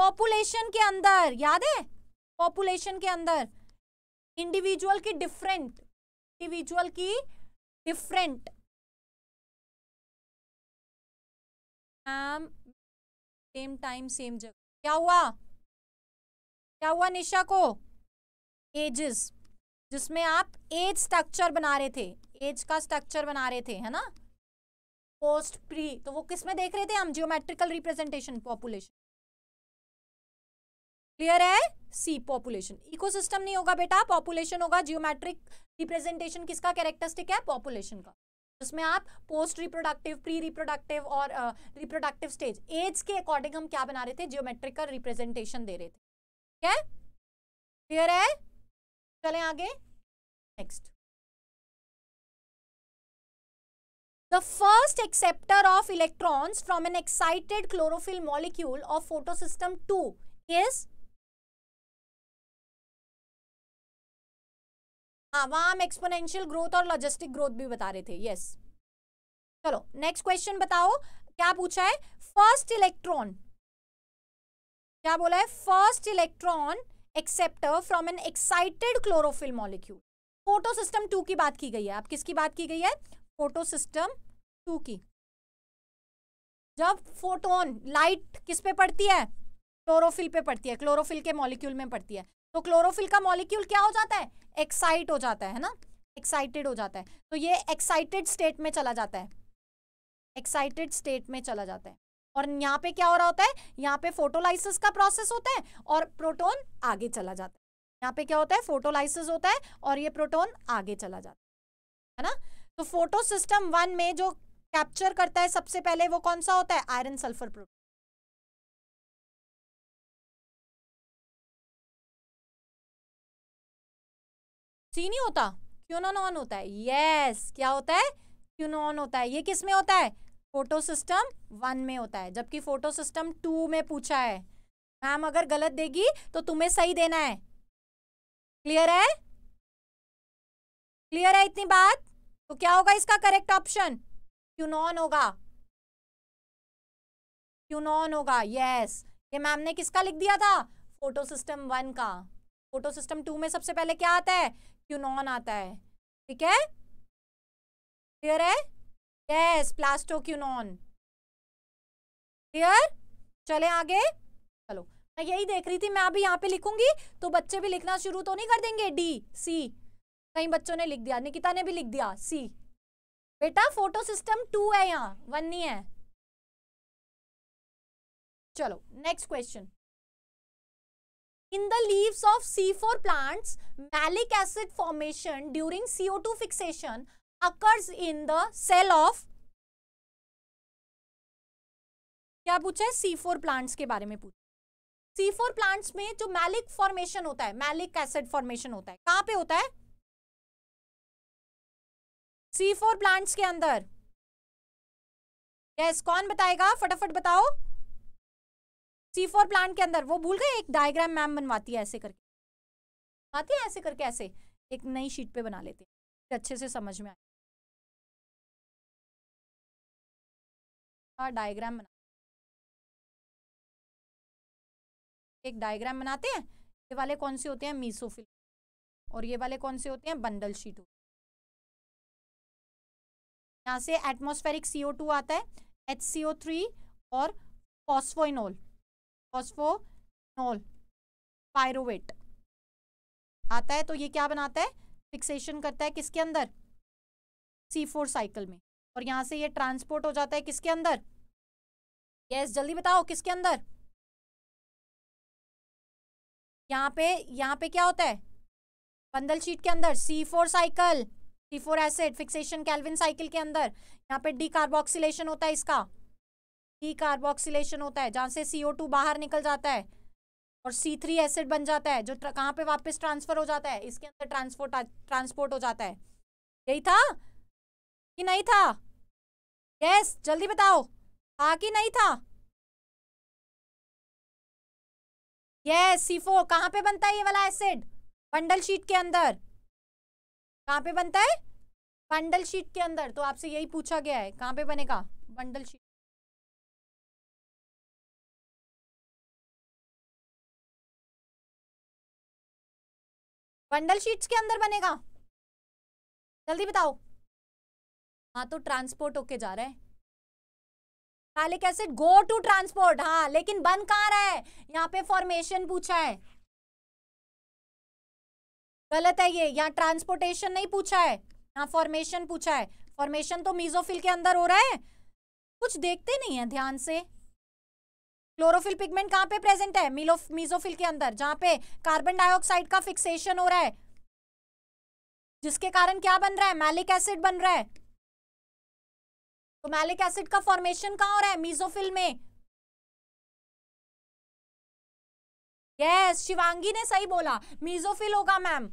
पॉपुलेशन के अंदर याद है पॉपुलेशन के अंदर इंडिविजुअल की डिफरेंट इंडिविजुअल की डिफरेंट सेम टाइम सेम जगह क्या हुआ क्या हुआ निशा को एजेस जिसमें आप एज स्ट्रक्चर बना रहे थे एज का स्ट्रक्चर बना रहे थे है ना पोस्ट प्री तो वो किसमें देख रहे थे हम जियोमेट्रिकल रिप्रेजेंटेशन पॉपुलेशन क्लियर है सी पॉपुलेशन इकोसिस्टम नहीं होगा बेटा पॉपुलेशन होगा जियोमेट्रिक रिप्रेजेंटेशन किसका कैरेक्टरिस्टिक है पॉपुलेशन का जिसमें आप पोस्ट रिप्रोडक्टिव प्री रिप्रोडक्टिव और रिप्रोडक्टिव स्टेज एज के अकॉर्डिंग हम क्या बना रहे थे जियोमेट्रिक का रिप्रेजेंटेशन दे रहे थे ठीक है क्लियर है चले आगे next the first acceptor of electrons from an excited chlorophyll molecule of photosystem two is आवाम एक्सपोनेंशियल ग्रोथ और लॉजिस्टिक ग्रोथ भी बता रहे थे यस yes. चलो नेक्स्ट क्वेश्चन बताओ क्या पूछा है फर्स्ट इलेक्ट्रॉन क्या बोला है first electron acceptor from an excited chlorophyll molecule photo system two की बात की गई है आप किसकी बात की गई है फोटो सिस्टम टू की जब फोटोन लाइट किस पे पड़ती है क्लोरोफिल पे पड़ती है क्लोरोफिल के मॉलिक्यूल में पड़ती है तो क्लोरोफिल का मॉलिक्यूल क्या हो जाता है एक्साइट हो जाता है ना एक्साइटेड हो जाता है तो ये एक्साइटेड स्टेट में चला जाता है एक्साइटेड स्टेट में चला जाता है और यहाँ पे क्या हो रहा होता है यहाँ पे फोटोलाइसिस का प्रोसेस होता है और प्रोटोन आगे चला जाता है यहाँ पे क्या होता है फोटोलाइसिस होता है और ये प्रोटोन आगे चला जाता है है ना तो फोटो सिस्टम वन में जो कैप्चर करता है सबसे पहले वो कौन सा होता है आयरन सल्फर प्रोटोन सी नहीं होता क्यूनोन ऑन होता है यस yes, क्या होता है क्यूनोन होता है ये किस में होता है फोटो सिस्टम वन में होता है जबकि फोटो सिस्टम टू में पूछा है मैम अगर गलत देगी तो तुम्हें सही देना है क्लियर है क्लियर है इतनी बात तो क्या होगा इसका करेक्ट ऑप्शन क्यूनॉन होगा क्यूनॉन होगा यस ये मैम ने किसका लिख दिया था फोटो सिस्टम वन का फोटो सिस्टम टू में सबसे पहले क्या आता है क्यूनॉन आता है ठीक है क्लियर है यस क्यूनॉन क्लियर चले आगे चलो मैं यही देख रही थी मैं अभी यहाँ पे लिखूंगी तो बच्चे भी लिखना शुरू तो नहीं कर देंगे डी सी कहीं बच्चों ने लिख दिया निकिता ने भी लिख दिया सी बेटा फोटो सिस्टम टू है यहाँ वन नहीं है चलो next question in the leaves of c4 malic acid formation during CO two fixation occurs in the cell of क्या पूछे है सी फोर प्लांट्स के बारे में पूछा सी फोर प्लांट्स में जो मैलिक फॉर्मेशन होता है मैलिक एसिड फॉर्मेशन होता है कहां पे होता है सी फोर प्लांट्स के अंदर यस कौन बताएगा फटाफट बताओ सी फोर प्लांट के अंदर वो भूल गए एक डायग्राम मैम बनवाती है ऐसे करके बनवाती है ऐसे करके ऐसे एक नई शीट पे बना लेते हैं अच्छे से समझ में आए डायग्राम हाँ, बना एक डायग्राम बनाते हैं ये वाले कौन से होते हैं मीसोफिल और ये वाले कौन से होते हैं बंडल शीट यहाँ से एटमोस्फेरिक टू आता है एच थ्री और फॉस्फोइनोल फॉस्फोनोल पायरोवेट आता है तो ये क्या बनाता है फिक्सेशन करता है किसके अंदर सी फोर साइकिल में और यहाँ से ये ट्रांसपोर्ट हो जाता है किसके अंदर यस जल्दी बताओ किसके अंदर यहाँ पे यहाँ पे क्या होता है बंदल शीट के अंदर C four cycle C four acid fixation Calvin cycle के अंदर यहाँ पे डी होता है इसका ही e कार्बोक्सिलेशन होता है जहाँ से CO2 बाहर निकल जाता है और C3 एसिड बन जाता है जो कहाँ पे वापस ट्रांसफर हो जाता है इसके अंदर ट्रांसपोर्ट ट्रांसपोर्ट हो जाता है यही था कि नहीं था यस जल्दी बताओ था कि नहीं था यस सी फोर कहाँ पे बनता है ये वाला एसिड बंडल शीट के अंदर कहाँ पे बनता है बंडल शीट के अंदर तो आपसे यही पूछा गया है कहाँ पे बनेगा बंडल शीट बंडल शीट्स के अंदर बनेगा जल्दी बताओ हाँ तो ट्रांसपोर्ट होके जा रहा है फैलिक एसिड गो टू ट्रांसपोर्ट हाँ लेकिन बन कहा रहा है यहाँ पे फॉर्मेशन पूछा है गलत है ये यहाँ ट्रांसपोर्टेशन नहीं पूछा है यहाँ फॉर्मेशन पूछा है फॉर्मेशन तो मीजोफिल के अंदर हो रहा है कुछ देखते नहीं है ध्यान से क्लोरोफिल पिगमेंट कहाँ पे प्रेजेंट है मीजोफिल के अंदर जहाँ पे कार्बन डाइऑक्साइड का फिक्सेशन हो रहा है जिसके कारण क्या बन रहा है मैलिक एसिड बन रहा है तो मैलिक एसिड का फॉर्मेशन कहाँ हो रहा है मीजोफिल में यस yes, शिवांगी ने सही बोला मीजोफिल होगा मैम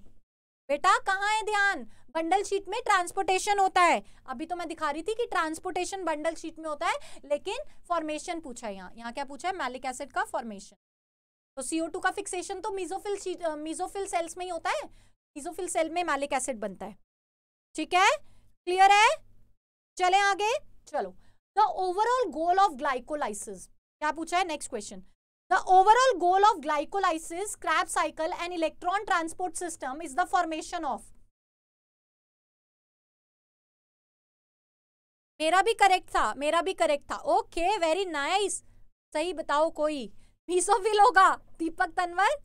बेटा कहाँ है ध्यान बंडल शीट में ट्रांसपोर्टेशन होता है अभी तो मैं दिखा रही थी कि ट्रांसपोर्टेशन बंडल शीट में होता है लेकिन फॉर्मेशन पूछा है यहाँ यहाँ क्या पूछा है मैलिक एसिड का फॉर्मेशन तो सीओ टू का फिक्सेशन तो मीजोफिल मीजोफिल सेल्स में ही होता है मीजोफिल सेल में मैलिक एसिड बनता है ठीक है क्लियर है चले आगे चलो the overall goal of glycolysis क्या पूछा है next question the overall goal of glycolysis Krebs cycle and electron transport system is the formation of मेरा भी करेक्ट था मेरा भी करेक्ट था ओके वेरी नाइस सही बताओ कोई मीसो फिल होगा दीपक तनवर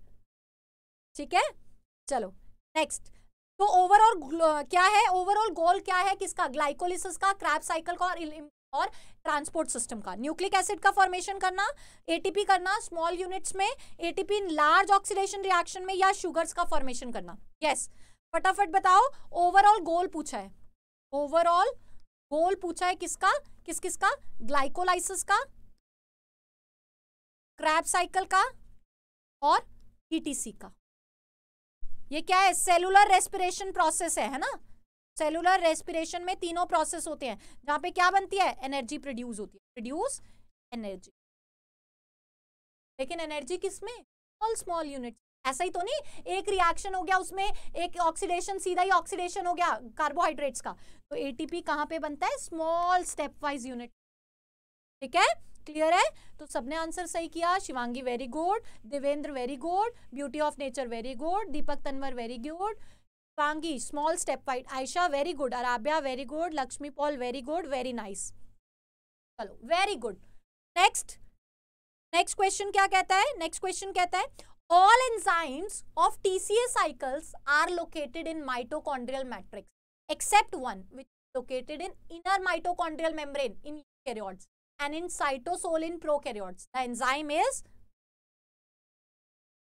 ठीक है चलो नेक्स्ट तो ओवरऑल क्या है ओवरऑल गोल क्या है किसका ग्लाइकोलिसिस का क्रैप साइकिल का और और ट्रांसपोर्ट सिस्टम का न्यूक्लिक एसिड का फॉर्मेशन करना एटीपी करना स्मॉल यूनिट्स में ATP in large oxidation reaction में या शुगर्स का फॉर्मेशन करना यस yes. फटाफट बताओ ओवरऑल गोल पूछा है ओवरऑल गोल पूछा है किसका किस किस का ग्लाइकोलाइसिस का क्रैप साइकिल का और ईटीसी का ये क्या है सेलुलर रेस्पिरेशन प्रोसेस है है ना सेलुलर रेस्पिरेशन में तीनों प्रोसेस होते हैं जहां पे क्या बनती है एनर्जी प्रोड्यूस होती है प्रोड्यूस एनर्जी लेकिन एनर्जी किसमें स्मॉल स्मॉल यूनिट ऐसा ही तो नहीं एक रिएक्शन हो गया उसमें एक ऑक्सीडेशन सीधा ही ऑक्सीडेशन हो गया कार्बोहाइड्रेट्स का तो एटीपी कहाँ पे बनता है स्मॉल स्टेप वाइज यूनिट ठीक है क्लियर है तो सबने आंसर सही किया Shivangi very good Devendra very good beauty of nature very good Deepak Tanwar very good Shivangi small stepwise Ayesha very good Arabya very good Lakshmi Pal very good very nice चलो very good next next question क्या कहता है नेक्स्ट क्वेश्चन कहता है all enzymes of TCA cycles are located in mitochondrial matrix except one which is located in inner mitochondrial membrane in eukaryotes and in cytosol in prokaryotes. The enzyme is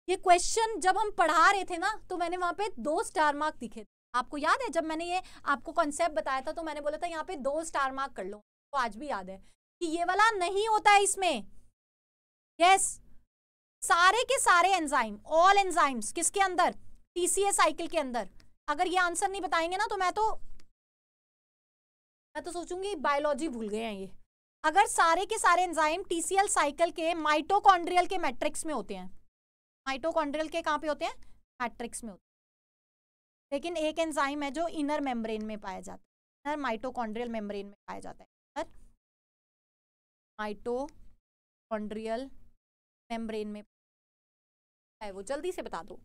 ये question जब हम पढ़ा रहे थे ना तो मैंने वहां पे दो स्टार मार्क दिखे थे आपको याद है जब मैंने ये आपको कॉन्सेप्ट बताया था तो मैंने बोला था यहाँ पे दो स्टार मार्क कर लो तो आज भी याद है कि ये वाला नहीं होता है इसमें यस yes, सारे के सारे एंजाइम ऑल एंजाइम्स किसके अंदर टीसीए साइकिल के अंदर अगर ये आंसर नहीं बताएंगे ना तो मैं तो मैं तो सोचूंगी बायोलॉजी भूल गए हैं ये अगर सारे के सारे एंजाइम टीसीएल साइकिल के माइटोकॉन्ड्रियल के मैट्रिक्स में होते हैं माइटोकॉन्ड्रियल के कहाँ पे होते हैं मैट्रिक्स में होते हैं लेकिन एक एंजाइम है जो इनर मेम्ब्रेन में पाया जाता है इनर माइटोकॉन्ड्रियल मेम्ब्रेन में पाया जाता है माइटोकॉन्ड्रियल मेम्ब्रेन में है वो जल्दी से बता दो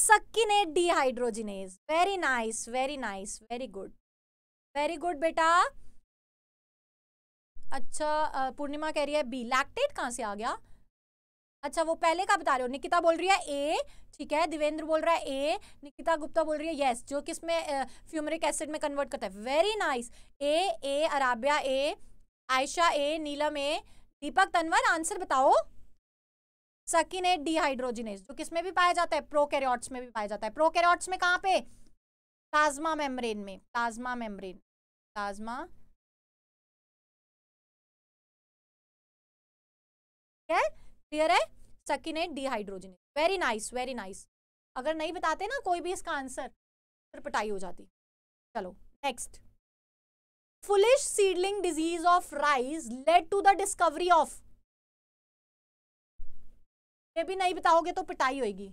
succinate dehydrogenase very nice very nice very good very good बेटा अच्छा पूर्णिमा कह रही है बी लैक्टेट कहाँ से आ गया अच्छा वो पहले का बता रहे हो निकिता बोल रही है ए ठीक है देवेंद्र बोल रहा है ए निकिता गुप्ता बोल रही है यस जो किस में फ्यूमरिक एसिड में कन्वर्ट करता है very nice A A Arabia A Ayesha A Neelam A Deepak Tanwar answer बताओ सकिनेट डिहाइड्रोजिनेस जो किसमें भी पाया जाता है प्रोकैरियोट्स में भी पाया जाता है प्रोकैरियोट्स में कहाँ पे प्लाज्मा मेम्ब्रेन में प्लाज्मा मेम्ब्रेन प्लाज्मा क्या क्लियर है succinate dehydrogenase very nice very nice अगर नहीं बताते ना कोई भी इसका आंसर फिर पटाई हो जाती चलो next foolish seedling disease of rice led to the discovery of ये भी नहीं बताओगे तो पिटाई होगी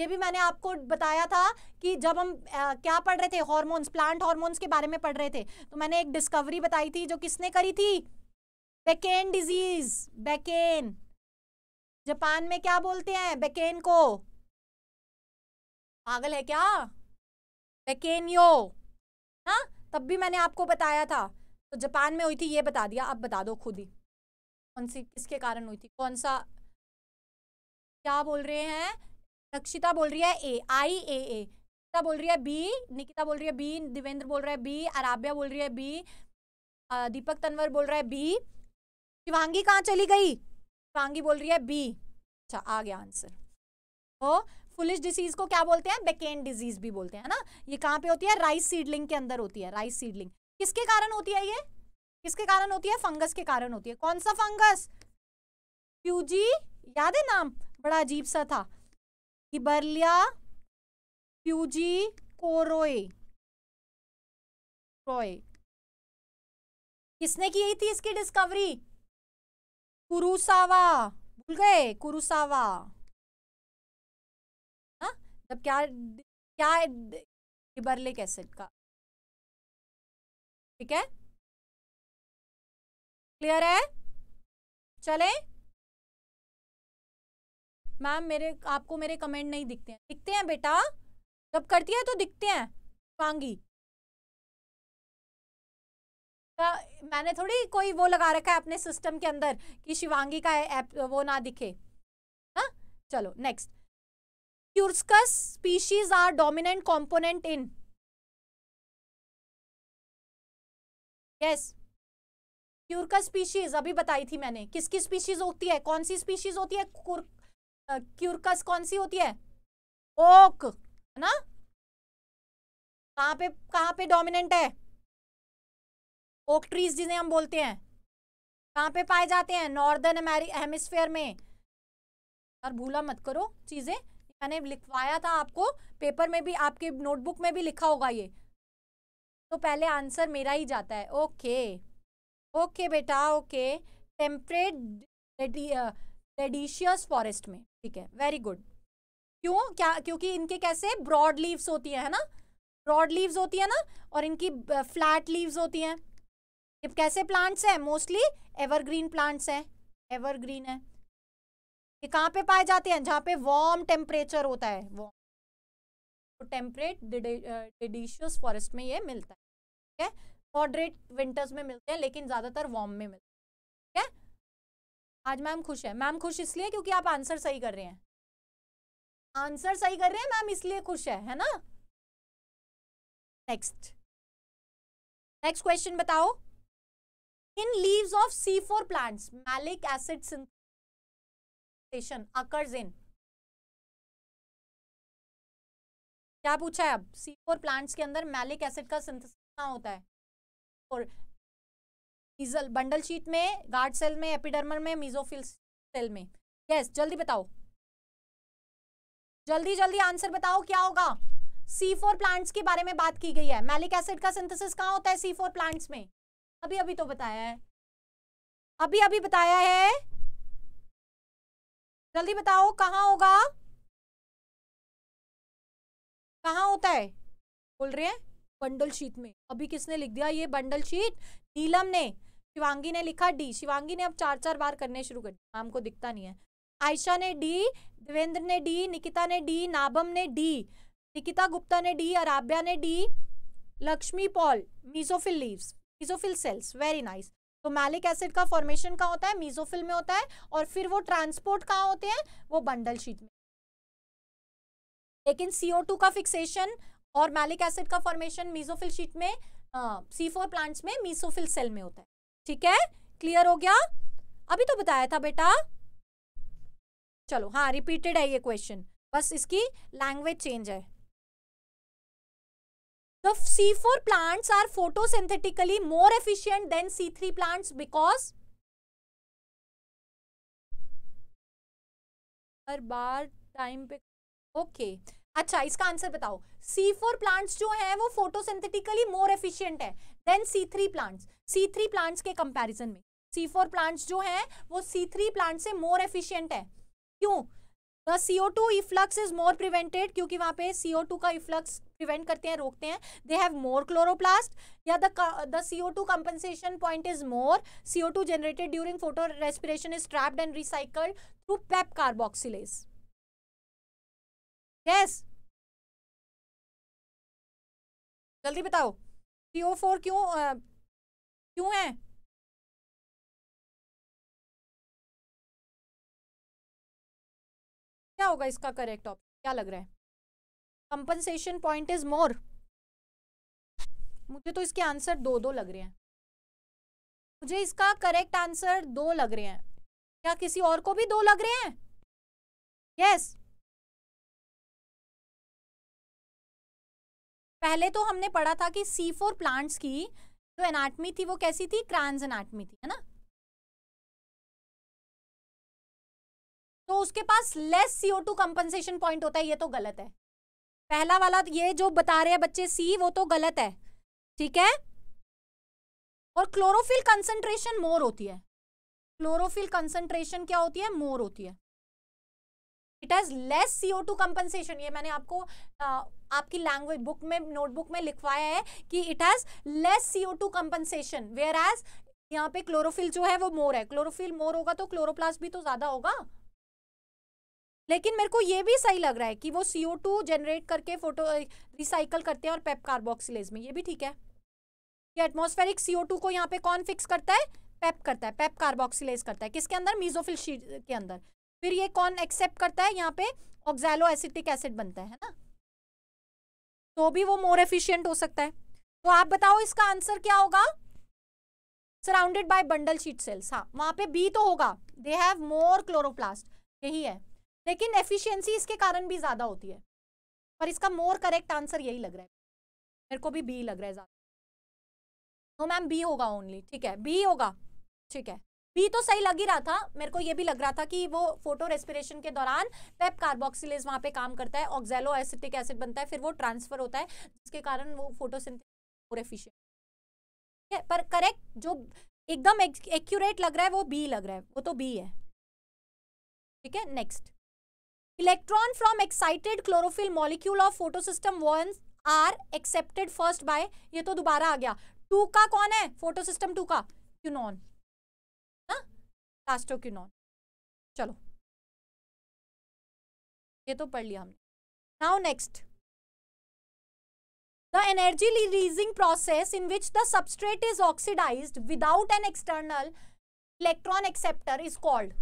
ये भी मैंने आपको बताया था कि जब हम आ, क्या पढ़ रहे थे हॉर्मोन्स प्लांट हॉर्मोन्स के बारे में पढ़ रहे थे तो मैंने एक डिस्कवरी बताई थी जो किसने करी थी बेकेन डिजीज बेकेन जापान में क्या बोलते हैं बेकेन को पागल है क्या बेकेनियो हाँ तब भी मैंने आपको बताया था तो जापान में हुई थी ये बता दिया अब बता दो खुद ही कौन सी किसके कारण हुई थी कौन सा क्या बोल रहे हैं रक्षिता बोल रही है ए आई ए ए निकिता बोल रही है बी निकिता बोल रही है बी दिवेंद्र बोल रहा है बी अराब्या बोल रही है बी दीपक तनवर बोल रहा है बी शिवांगी कहाँ चली गई शिवांगी बोल रही है बी अच्छा आ गया आंसर तो फुलिश डिजीज को क्या बोलते हैं बेकेन डिजीज भी बोलते हैं ना ये कहाँ पे होती है राइस सीडलिंग के अंदर होती है राइस सीडलिंग किसके कारण होती है ये किसके कारण होती है फंगस के कारण होती है कौन सा फंगस क्यूजी याद है नाम बड़ा अजीब सा था इबरलिया प्यूजी कोरोए रॉय किसने की थी इसकी डिस्कवरी कुरुसावा भूल गए कुरुसावा जब हाँ? मतलब क्या क्या इबरलिक एसिड का ठीक है क्लियर है चले मैम मेरे आपको मेरे कमेंट नहीं दिखते हैं दिखते हैं बेटा जब करती है तो दिखते हैं वांगी तो मैंने थोड़ी कोई वो लगा रखा है अपने सिस्टम के अंदर कि शिवांगी का ऐप वो ना दिखे हाँ चलो next quercus species are dominant component in yes quercus species अभी बताई थी मैंने किसकी स्पीशीज होती है कौन सी स्पीशीज होती है क्यूरकस कौन सी होती है ओक है ना कहाँ पे कहाँ पे डोमिनेंट है ओक ट्रीज जिन्हें हम बोलते हैं कहाँ पे पाए जाते हैं नॉर्दर्न हेमिस्फेयर में यार भूला मत करो चीज़ें मैंने लिखवाया था आपको पेपर में भी आपके नोटबुक में भी लिखा होगा ये तो पहले आंसर मेरा ही जाता है ओके ओके बेटा ओके टेम्परेट डेडिशियस फॉरेस्ट में ठीक है वेरी गुड क्यों क्या क्योंकि इनके कैसे ब्रॉड लीव्स होती है ना ब्रॉड लीव्स होती है ना और इनकी फ्लैट लीव्स होती हैं ये कैसे प्लांट्स हैं मोस्टली एवरग्रीन प्लांट्स हैं एवरग्रीन है ये कहाँ पे पाए जाते हैं जहाँ पे वार्म टेम्परेचर होता है वो तो टेम्परेट डिडिशियस फॉरेस्ट में ये मिलता है ठीक है मॉडरेट विंटर्स में मिलते हैं लेकिन ज़्यादातर वार्म में मिलते हैं आज मैम खुश है मैम खुश इसलिए क्योंकि आप आंसर सही कर रहे हैं आंसर सही कर रहे हैं मैम इसलिए खुश है है ना नेक्स्ट नेक्स्ट क्वेश्चन बताओ in leaves of C four plants malic acid synthesis occurs in क्या पूछा है अब सी फोर प्लांट्स के अंदर मैलिक एसिड का सिंथेसिस होता है और मीजल बंडल शीट में गार्ड सेल में एपिडर्मल में मीजोफिल सेल में यस yes, जल्दी बताओ जल्दी जल्दी आंसर बताओ क्या होगा सी फोर प्लांट्स के बारे में बात की गई है मैलिक एसिड का सिंथेसिस कहाँ होता है सी फोर प्लांट्स में अभी अभी तो बताया है अभी अभी बताया है जल्दी बताओ कहाँ होगा कहाँ होता है बोल रहे हैं बंडल शीट में अभी किसने लिख दिया ये बंडल शीट नीलम ने शिवांगी ने लिखा डी शिवांगी ने अब चार चार बार करने शुरू कर दिया नाम को दिखता नहीं है आयशा ने डी देवेंद्र ने डी निकिता ने डी नाबम ने डी निकिता गुप्ता ने डी अराब्या ने D Lakshmi Pal mesophyll leaves mesophyll cells very nice तो मैलिक एसिड का फॉर्मेशन कहाँ होता है मीजोफिल में होता है और फिर वो ट्रांसपोर्ट कहाँ होते हैं वो बंडल शीट में लेकिन टू का फिक्सेशन और मैलिक एसिड का फॉर्मेशन मीजोफिल शीट में सी फोर प्लांट्स में मीसोफिल सेल में होता है ठीक है क्लियर हो गया अभी तो बताया था बेटा चलो हाँ रिपीटेड है ये क्वेश्चन बस इसकी लैंग्वेज चेंज है The C4 plants are photosynthetically more efficient than C3 plants because हर बार टाइम पे ओके okay. अच्छा इसका आंसर बताओ C4 प्लांट्स जो है वो फोटोसिंथेटिकली मोर एफिशिएंट है than C three plants C three plants के कंपैरिजन में सी फोर प्लांट्स जो हैं वो सी थ्री प्लांट से मोर एफिशियंट है क्यों the C O two efflux is more prevented क्योंकि वहाँ पे सी ओ टू का इफ्लक्स प्रिवेंट करते हैं रोकते हैं दे हैव मोर क्लोरोप्लास्ट या the C O two compensation point is more C O two generated during photo respiration is trapped and recycled through PEP carboxylase yes जल्दी बताओ O four क्यों क्यों है क्या होगा इसका करेक्ट ऑप्शन क्या लग रहा है कंपनसेशन पॉइंट इज मोर मुझे तो इसके आंसर दो दो लग रहे हैं मुझे इसका करेक्ट आंसर दो लग रहे हैं क्या किसी और को भी दो लग रहे हैं यस yes. पहले तो हमने पढ़ा था कि सी फोर प्लांट्स की जो एनाटमी थी वो कैसी थी क्रांस एनाटमी थी है ना तो उसके पास less CO two compensation point होता है ये तो गलत है पहला वाला ये जो बता रहे हैं बच्चे सी वो तो गलत है ठीक है और क्लोरोफिल कंसेंट्रेशन मोर होती है क्लोरोफिल कंसेंट्रेशन क्या होती है मोर होती है it has less CO two compensation ये मैंने आपको आ, आपकी लैंग्वेज बुक में नोटबुक में लिखवाया है कि it has less CO two compensation whereas यहाँ पे क्लोरोफिल जो है वो मोर है क्लोरोफिल मोर होगा तो क्लोरोप्लास्ट भी तो ज्यादा होगा लेकिन मेरे को ये भी सही लग रहा है कि वो सीओ टू जनरेट करके फोटो रिसाइकल करते हैं और पेप कार्बोक्सिलेज में ये भी ठीक है कि एटमोस्फेरिक सीओ टू को यहाँ पे कौन फिक्स करता है पेप करता है पेप कार्बोक्सिलेज करता है किसके अंदर मीजोफिल शीट के अंदर फिर ये कौन एक्सेप्ट करता है यहाँ पे ऑक्सैलो एसिटिक एसिड बनता है ना तो भी वो मोर एफिशियंट हो सकता है तो आप बताओ इसका आंसर क्या होगा surrounded by bundle sheath cells हाँ वहां पे बी तो होगा दे हैव मोर क्लोरोप्लास्ट यही है लेकिन एफिशियंसी इसके कारण भी ज्यादा होती है पर इसका मोर करेक्ट आंसर यही लग रहा है मेरे को भी बी लग रहा है ज्यादा तो मैम बी होगा ओनली ठीक है बी होगा ठीक है भी तो सही लग ही रहा था मेरे को ये भी लग रहा था कि वो फोटो रेस्पिरेशन के दौरान पेप कार्बोक्सिलेज वहाँ पे काम करता है ऑक्जेलो एसिटिक एसिड बनता है फिर वो ट्रांसफर होता है जिसके कारण वो फोटो और एफिशिएंट पर करेक्ट जो एकदम एक्यूरेट लग रहा है वो बी लग रहा है वो तो बी है ठीक है next electron from excited chlorophyll molecule of photosystem one are accepted first by ये तो दोबारा आ गया टू का कौन है फोटोसिस्टम टू का क्यूनॉन प्लास्टोक्यूनॉन चलो ये तो पढ़ लिया हमने now next the energy releasing process in which the substrate is oxidized without an external electron acceptor is called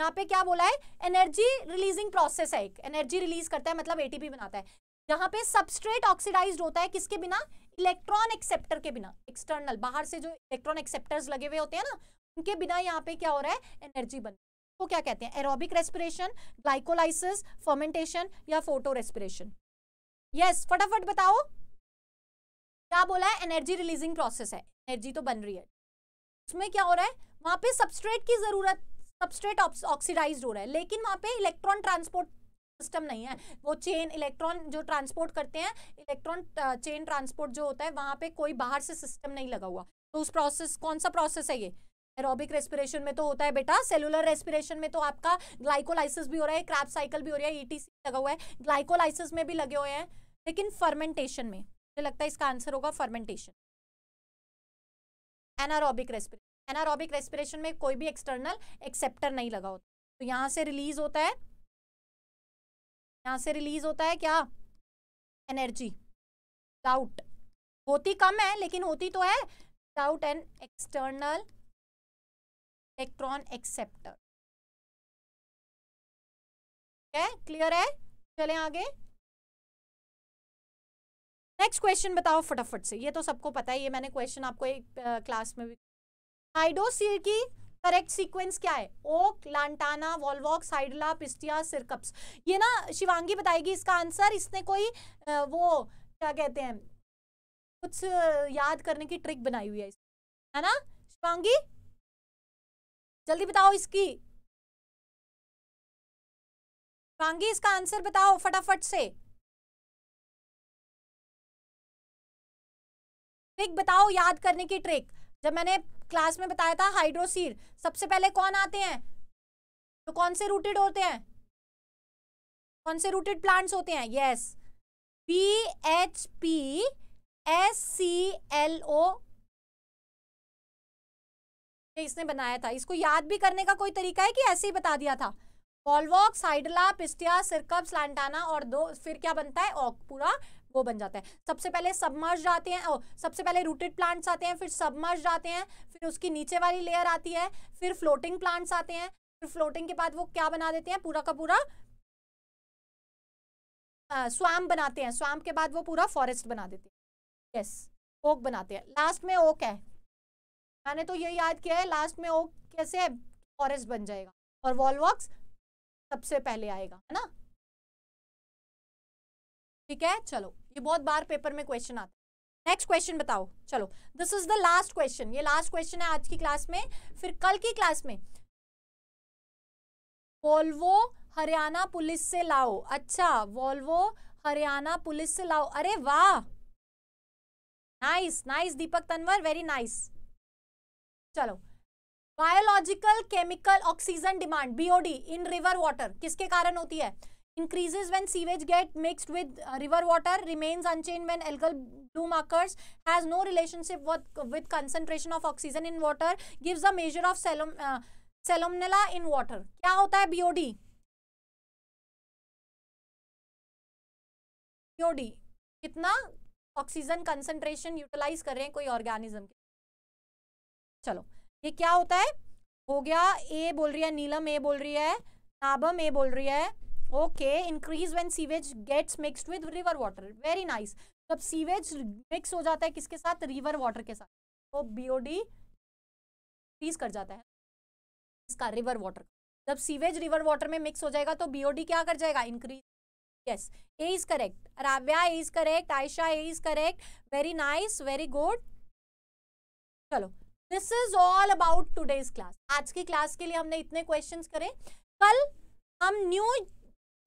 यहाँ पे क्या बोला है एनर्जी रिलीजिंग प्रोसेस है एक एनर्जी रिलीज करता है मतलब एटीपी बनाता है यहाँ पे सबस्ट्रेट ऑक्सीडाइज्ड होता है किसके बिना इलेक्ट्रॉन एक्सेप्टर के बिना एक्सटर्नल बाहर से जो इलेक्ट्रॉन एक्सेप्टर्स लगे हुए होते हैं ना उनके बिना यहाँ पे क्या हो रहा है एनर्जी बन वो क्या कहते हैं एरोबिक रेस्पिरेशन ग्लाइकोलाइसिस फर्मेंटेशन या फोटो रेस्पिरेशन यस फटाफट बताओ क्या बोला है एनर्जी रिलीजिंग प्रोसेस है एनर्जी तो बन रही है उसमें क्या हो रहा है वहां पे सबस्ट्रेट की जरूरत सबस्ट्रेट ऑक्सीडाइज हो रहा है लेकिन वहां पे इलेक्ट्रॉन ट्रांसपोर्ट सिस्टम नहीं है वो चेन इलेक्ट्रॉन जो ट्रांसपोर्ट करते हैं इलेक्ट्रॉन चेन ट्रांसपोर्ट जो होता है वहां पे कोई बाहर से सिस्टम नहीं लगा हुआ तो उस प्रोसेस कौन सा प्रोसेस है ये एरोबिक रेस्पिरेशन में तो होता है बेटा सेलुलर रेस्पिरेशन में तो आपका ग्लाइकोलाइसिस भी हो रहा है क्रैप साइकिल भी हो रहा है ईटीसी e लगा हुआ है ग्लाइकोलाइसिस में भी लगे हुए हैं लेकिन फर्मेंटेशन में मुझे लगता है इसका आंसर होगा fermentation anaerobic respiration anaerobic respiration में कोई भी एक्सटर्नल एक्सेप्टर नहीं लगा होता तो यहाँ से रिलीज होता है यहाँ से रिलीज होता है क्या एनर्जी डाउट होती कम है लेकिन होती तो है doubt and external electron acceptor है क्लियर है चले आगे नेक्स्ट क्वेश्चन बताओ फटाफट से ये तो सबको पता है ये मैंने क्वेश्चन आपको एक क्लास में भी हाइडोसिल की करेक्ट सीक्वेंस क्या है oak lantana volvox hydrilla pistia scirpus ये ना शिवांगी बताएगी इसका आंसर इसने कोई वो क्या कहते हैं कुछ याद करने की ट्रिक बनाई हुई है है ना शिवांगी जल्दी बताओ इसकी कांगी इसका आंसर बताओ फटाफट से ट्रिक बताओ याद करने की ट्रिक जब मैंने क्लास में बताया था हाइड्रोसीर सबसे पहले कौन आते हैं तो कौन से रूटेड होते हैं कौन से रूटेड प्लांट्स होते हैं yes P H P S C L O इसने बनाया था इसको याद भी करने का कोई तरीका है कि ऐसे ही बता दिया था वॉलवॉक साइडला पिस्टिया सिरकप्स लैंटाना और दो फिर क्या बनता है ऑक पूरा वो बन जाता है सबसे पहले सबमर्ज आते हैं ओ, सबसे पहले रूटेड प्लांट्स आते हैं फिर सबमर्ज आते हैं फिर उसकी नीचे वाली लेयर आती है फिर फ्लोटिंग प्लांट्स आते हैं फिर फ्लोटिंग के बाद वो क्या बना देते हैं पूरा का पूरा स्वाम बनाते हैं स्वाम के बाद वो पूरा फॉरेस्ट बना देते हैं यस ओक बनाते हैं लास्ट में ओक है मैंने तो ये याद किया है लास्ट में वो कैसे फॉरेस्ट बन जाएगा और वॉलवॉक्स सबसे पहले आएगा है ना ठीक है चलो ये बहुत बार पेपर में क्वेश्चन आता है नेक्स्ट क्वेश्चन बताओ चलो this is the last question ये लास्ट क्वेश्चन है आज की क्लास में फिर कल की क्लास में वॉल्वो हरियाणा पुलिस से लाओ अच्छा वॉल्वो हरियाणा पुलिस से लाओ अरे वाह nice nice Deepak Tanwar very nice चलो biological chemical oxygen demand BOD in river water किसके कारण होती है increases when sewage get mixed with river water remains unchanged when algal blue markers has no relationship with concentration of oxygen in water gives a measure of salmonella in water क्या होता है BOD कितना oxygen concentration utilise कर रहे हैं कोई organism के चलो ये क्या होता है हो गया ए बोल रही है नीलम ए बोल रही है नाबम ए बोल रही है okay increase when sewage gets mixed with river water very nice जब सीवेज मिक्स हो जाता है किसके साथ रिवर वाटर के साथ तो बीओडी इंक्रीज कर जाता है इसका रिवर वाटर जब सीवेज रिवर वाटर में मिक्स हो जाएगा तो बीओडी क्या कर जाएगा increase yes A is correct Rabya is correct Ayesha A is correct very nice very good चलो this is all about today's class आज की क्लास के लिए हमने इतने क्वेश्चन करे कल हम न्यू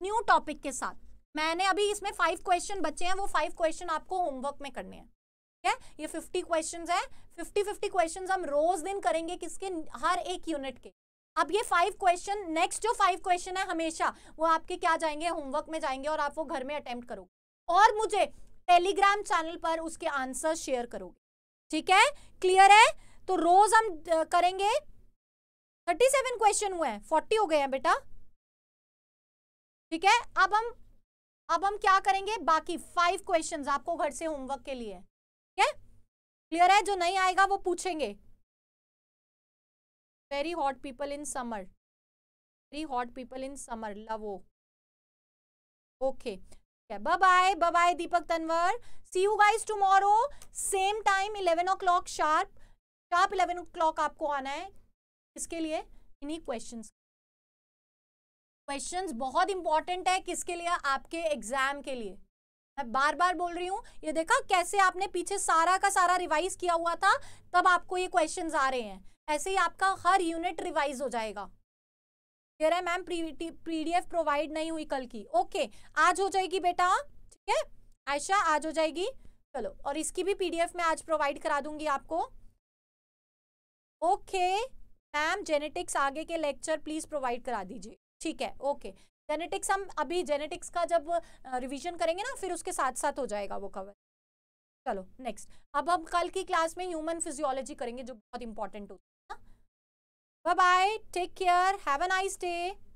न्यू टॉपिक के साथ मैंने अभी इसमें फाइव क्वेश्चन बचे हैं वो फाइव क्वेश्चन आपको होमवर्क में करने हैं ठीक है ये फिफ्टी क्वेश्चन है फिफ्टी फिफ्टी क्वेश्चन हम रोज दिन करेंगे किसके हर एक यूनिट के अब ये फाइव क्वेश्चन नेक्स्ट जो फाइव क्वेश्चन है हमेशा वो आपके क्या जाएंगे होमवर्क में जाएंगे और आप वो घर में अटेम्प्ट करोगे और मुझे टेलीग्राम चैनल पर उसके आंसर शेयर करोगे ठीक है क्लियर है तो रोज हम करेंगे थर्टी सेवन क्वेश्चन हुए हैं फोर्टी हो गए हैं बेटा ठीक है अब हम अब हम क्या करेंगे बाकी फाइव क्वेश्चंस आपको घर से होमवर्क के लिए ठीक है क्लियर है जो नहीं आएगा वो पूछेंगे very hot people in summer very hot people in summer love okay bye bye bye bye Deepak Tanwar see you guys tomorrow same time eleven o'clock sharp sharp eleven o'clock आपको आना है किसके लिए इन्हीं क्वेश्चन क्वेश्चन बहुत important है किसके लिए आपके एग्जाम के लिए मैं बार बार बोल रही हूँ ये देखा कैसे आपने पीछे सारा का सारा रिवाइज किया हुआ था तब आपको ये क्वेश्चन आ रहे हैं ऐसे ही आपका हर यूनिट रिवाइज हो जाएगा कह है मैम पीडीएफ प्रोवाइड नहीं हुई कल की ओके आज हो जाएगी बेटा ठीक है आयशा आज हो जाएगी चलो और इसकी भी पीडीएफ मैं आज प्रोवाइड करा दूंगी आपको ओके मैम जेनेटिक्स आगे के लेक्चर प्लीज प्रोवाइड करा दीजिए ठीक है ओके जेनेटिक्स हम अभी जेनेटिक्स का जब रिवीजन करेंगे ना फिर उसके साथ साथ हो जाएगा वो कवर चलो नेक्स्ट अब हम कल की क्लास में ह्यूमन फिजियोलॉजी करेंगे जो बहुत इंपॉर्टेंट होता है ना bye bye take care have a nice day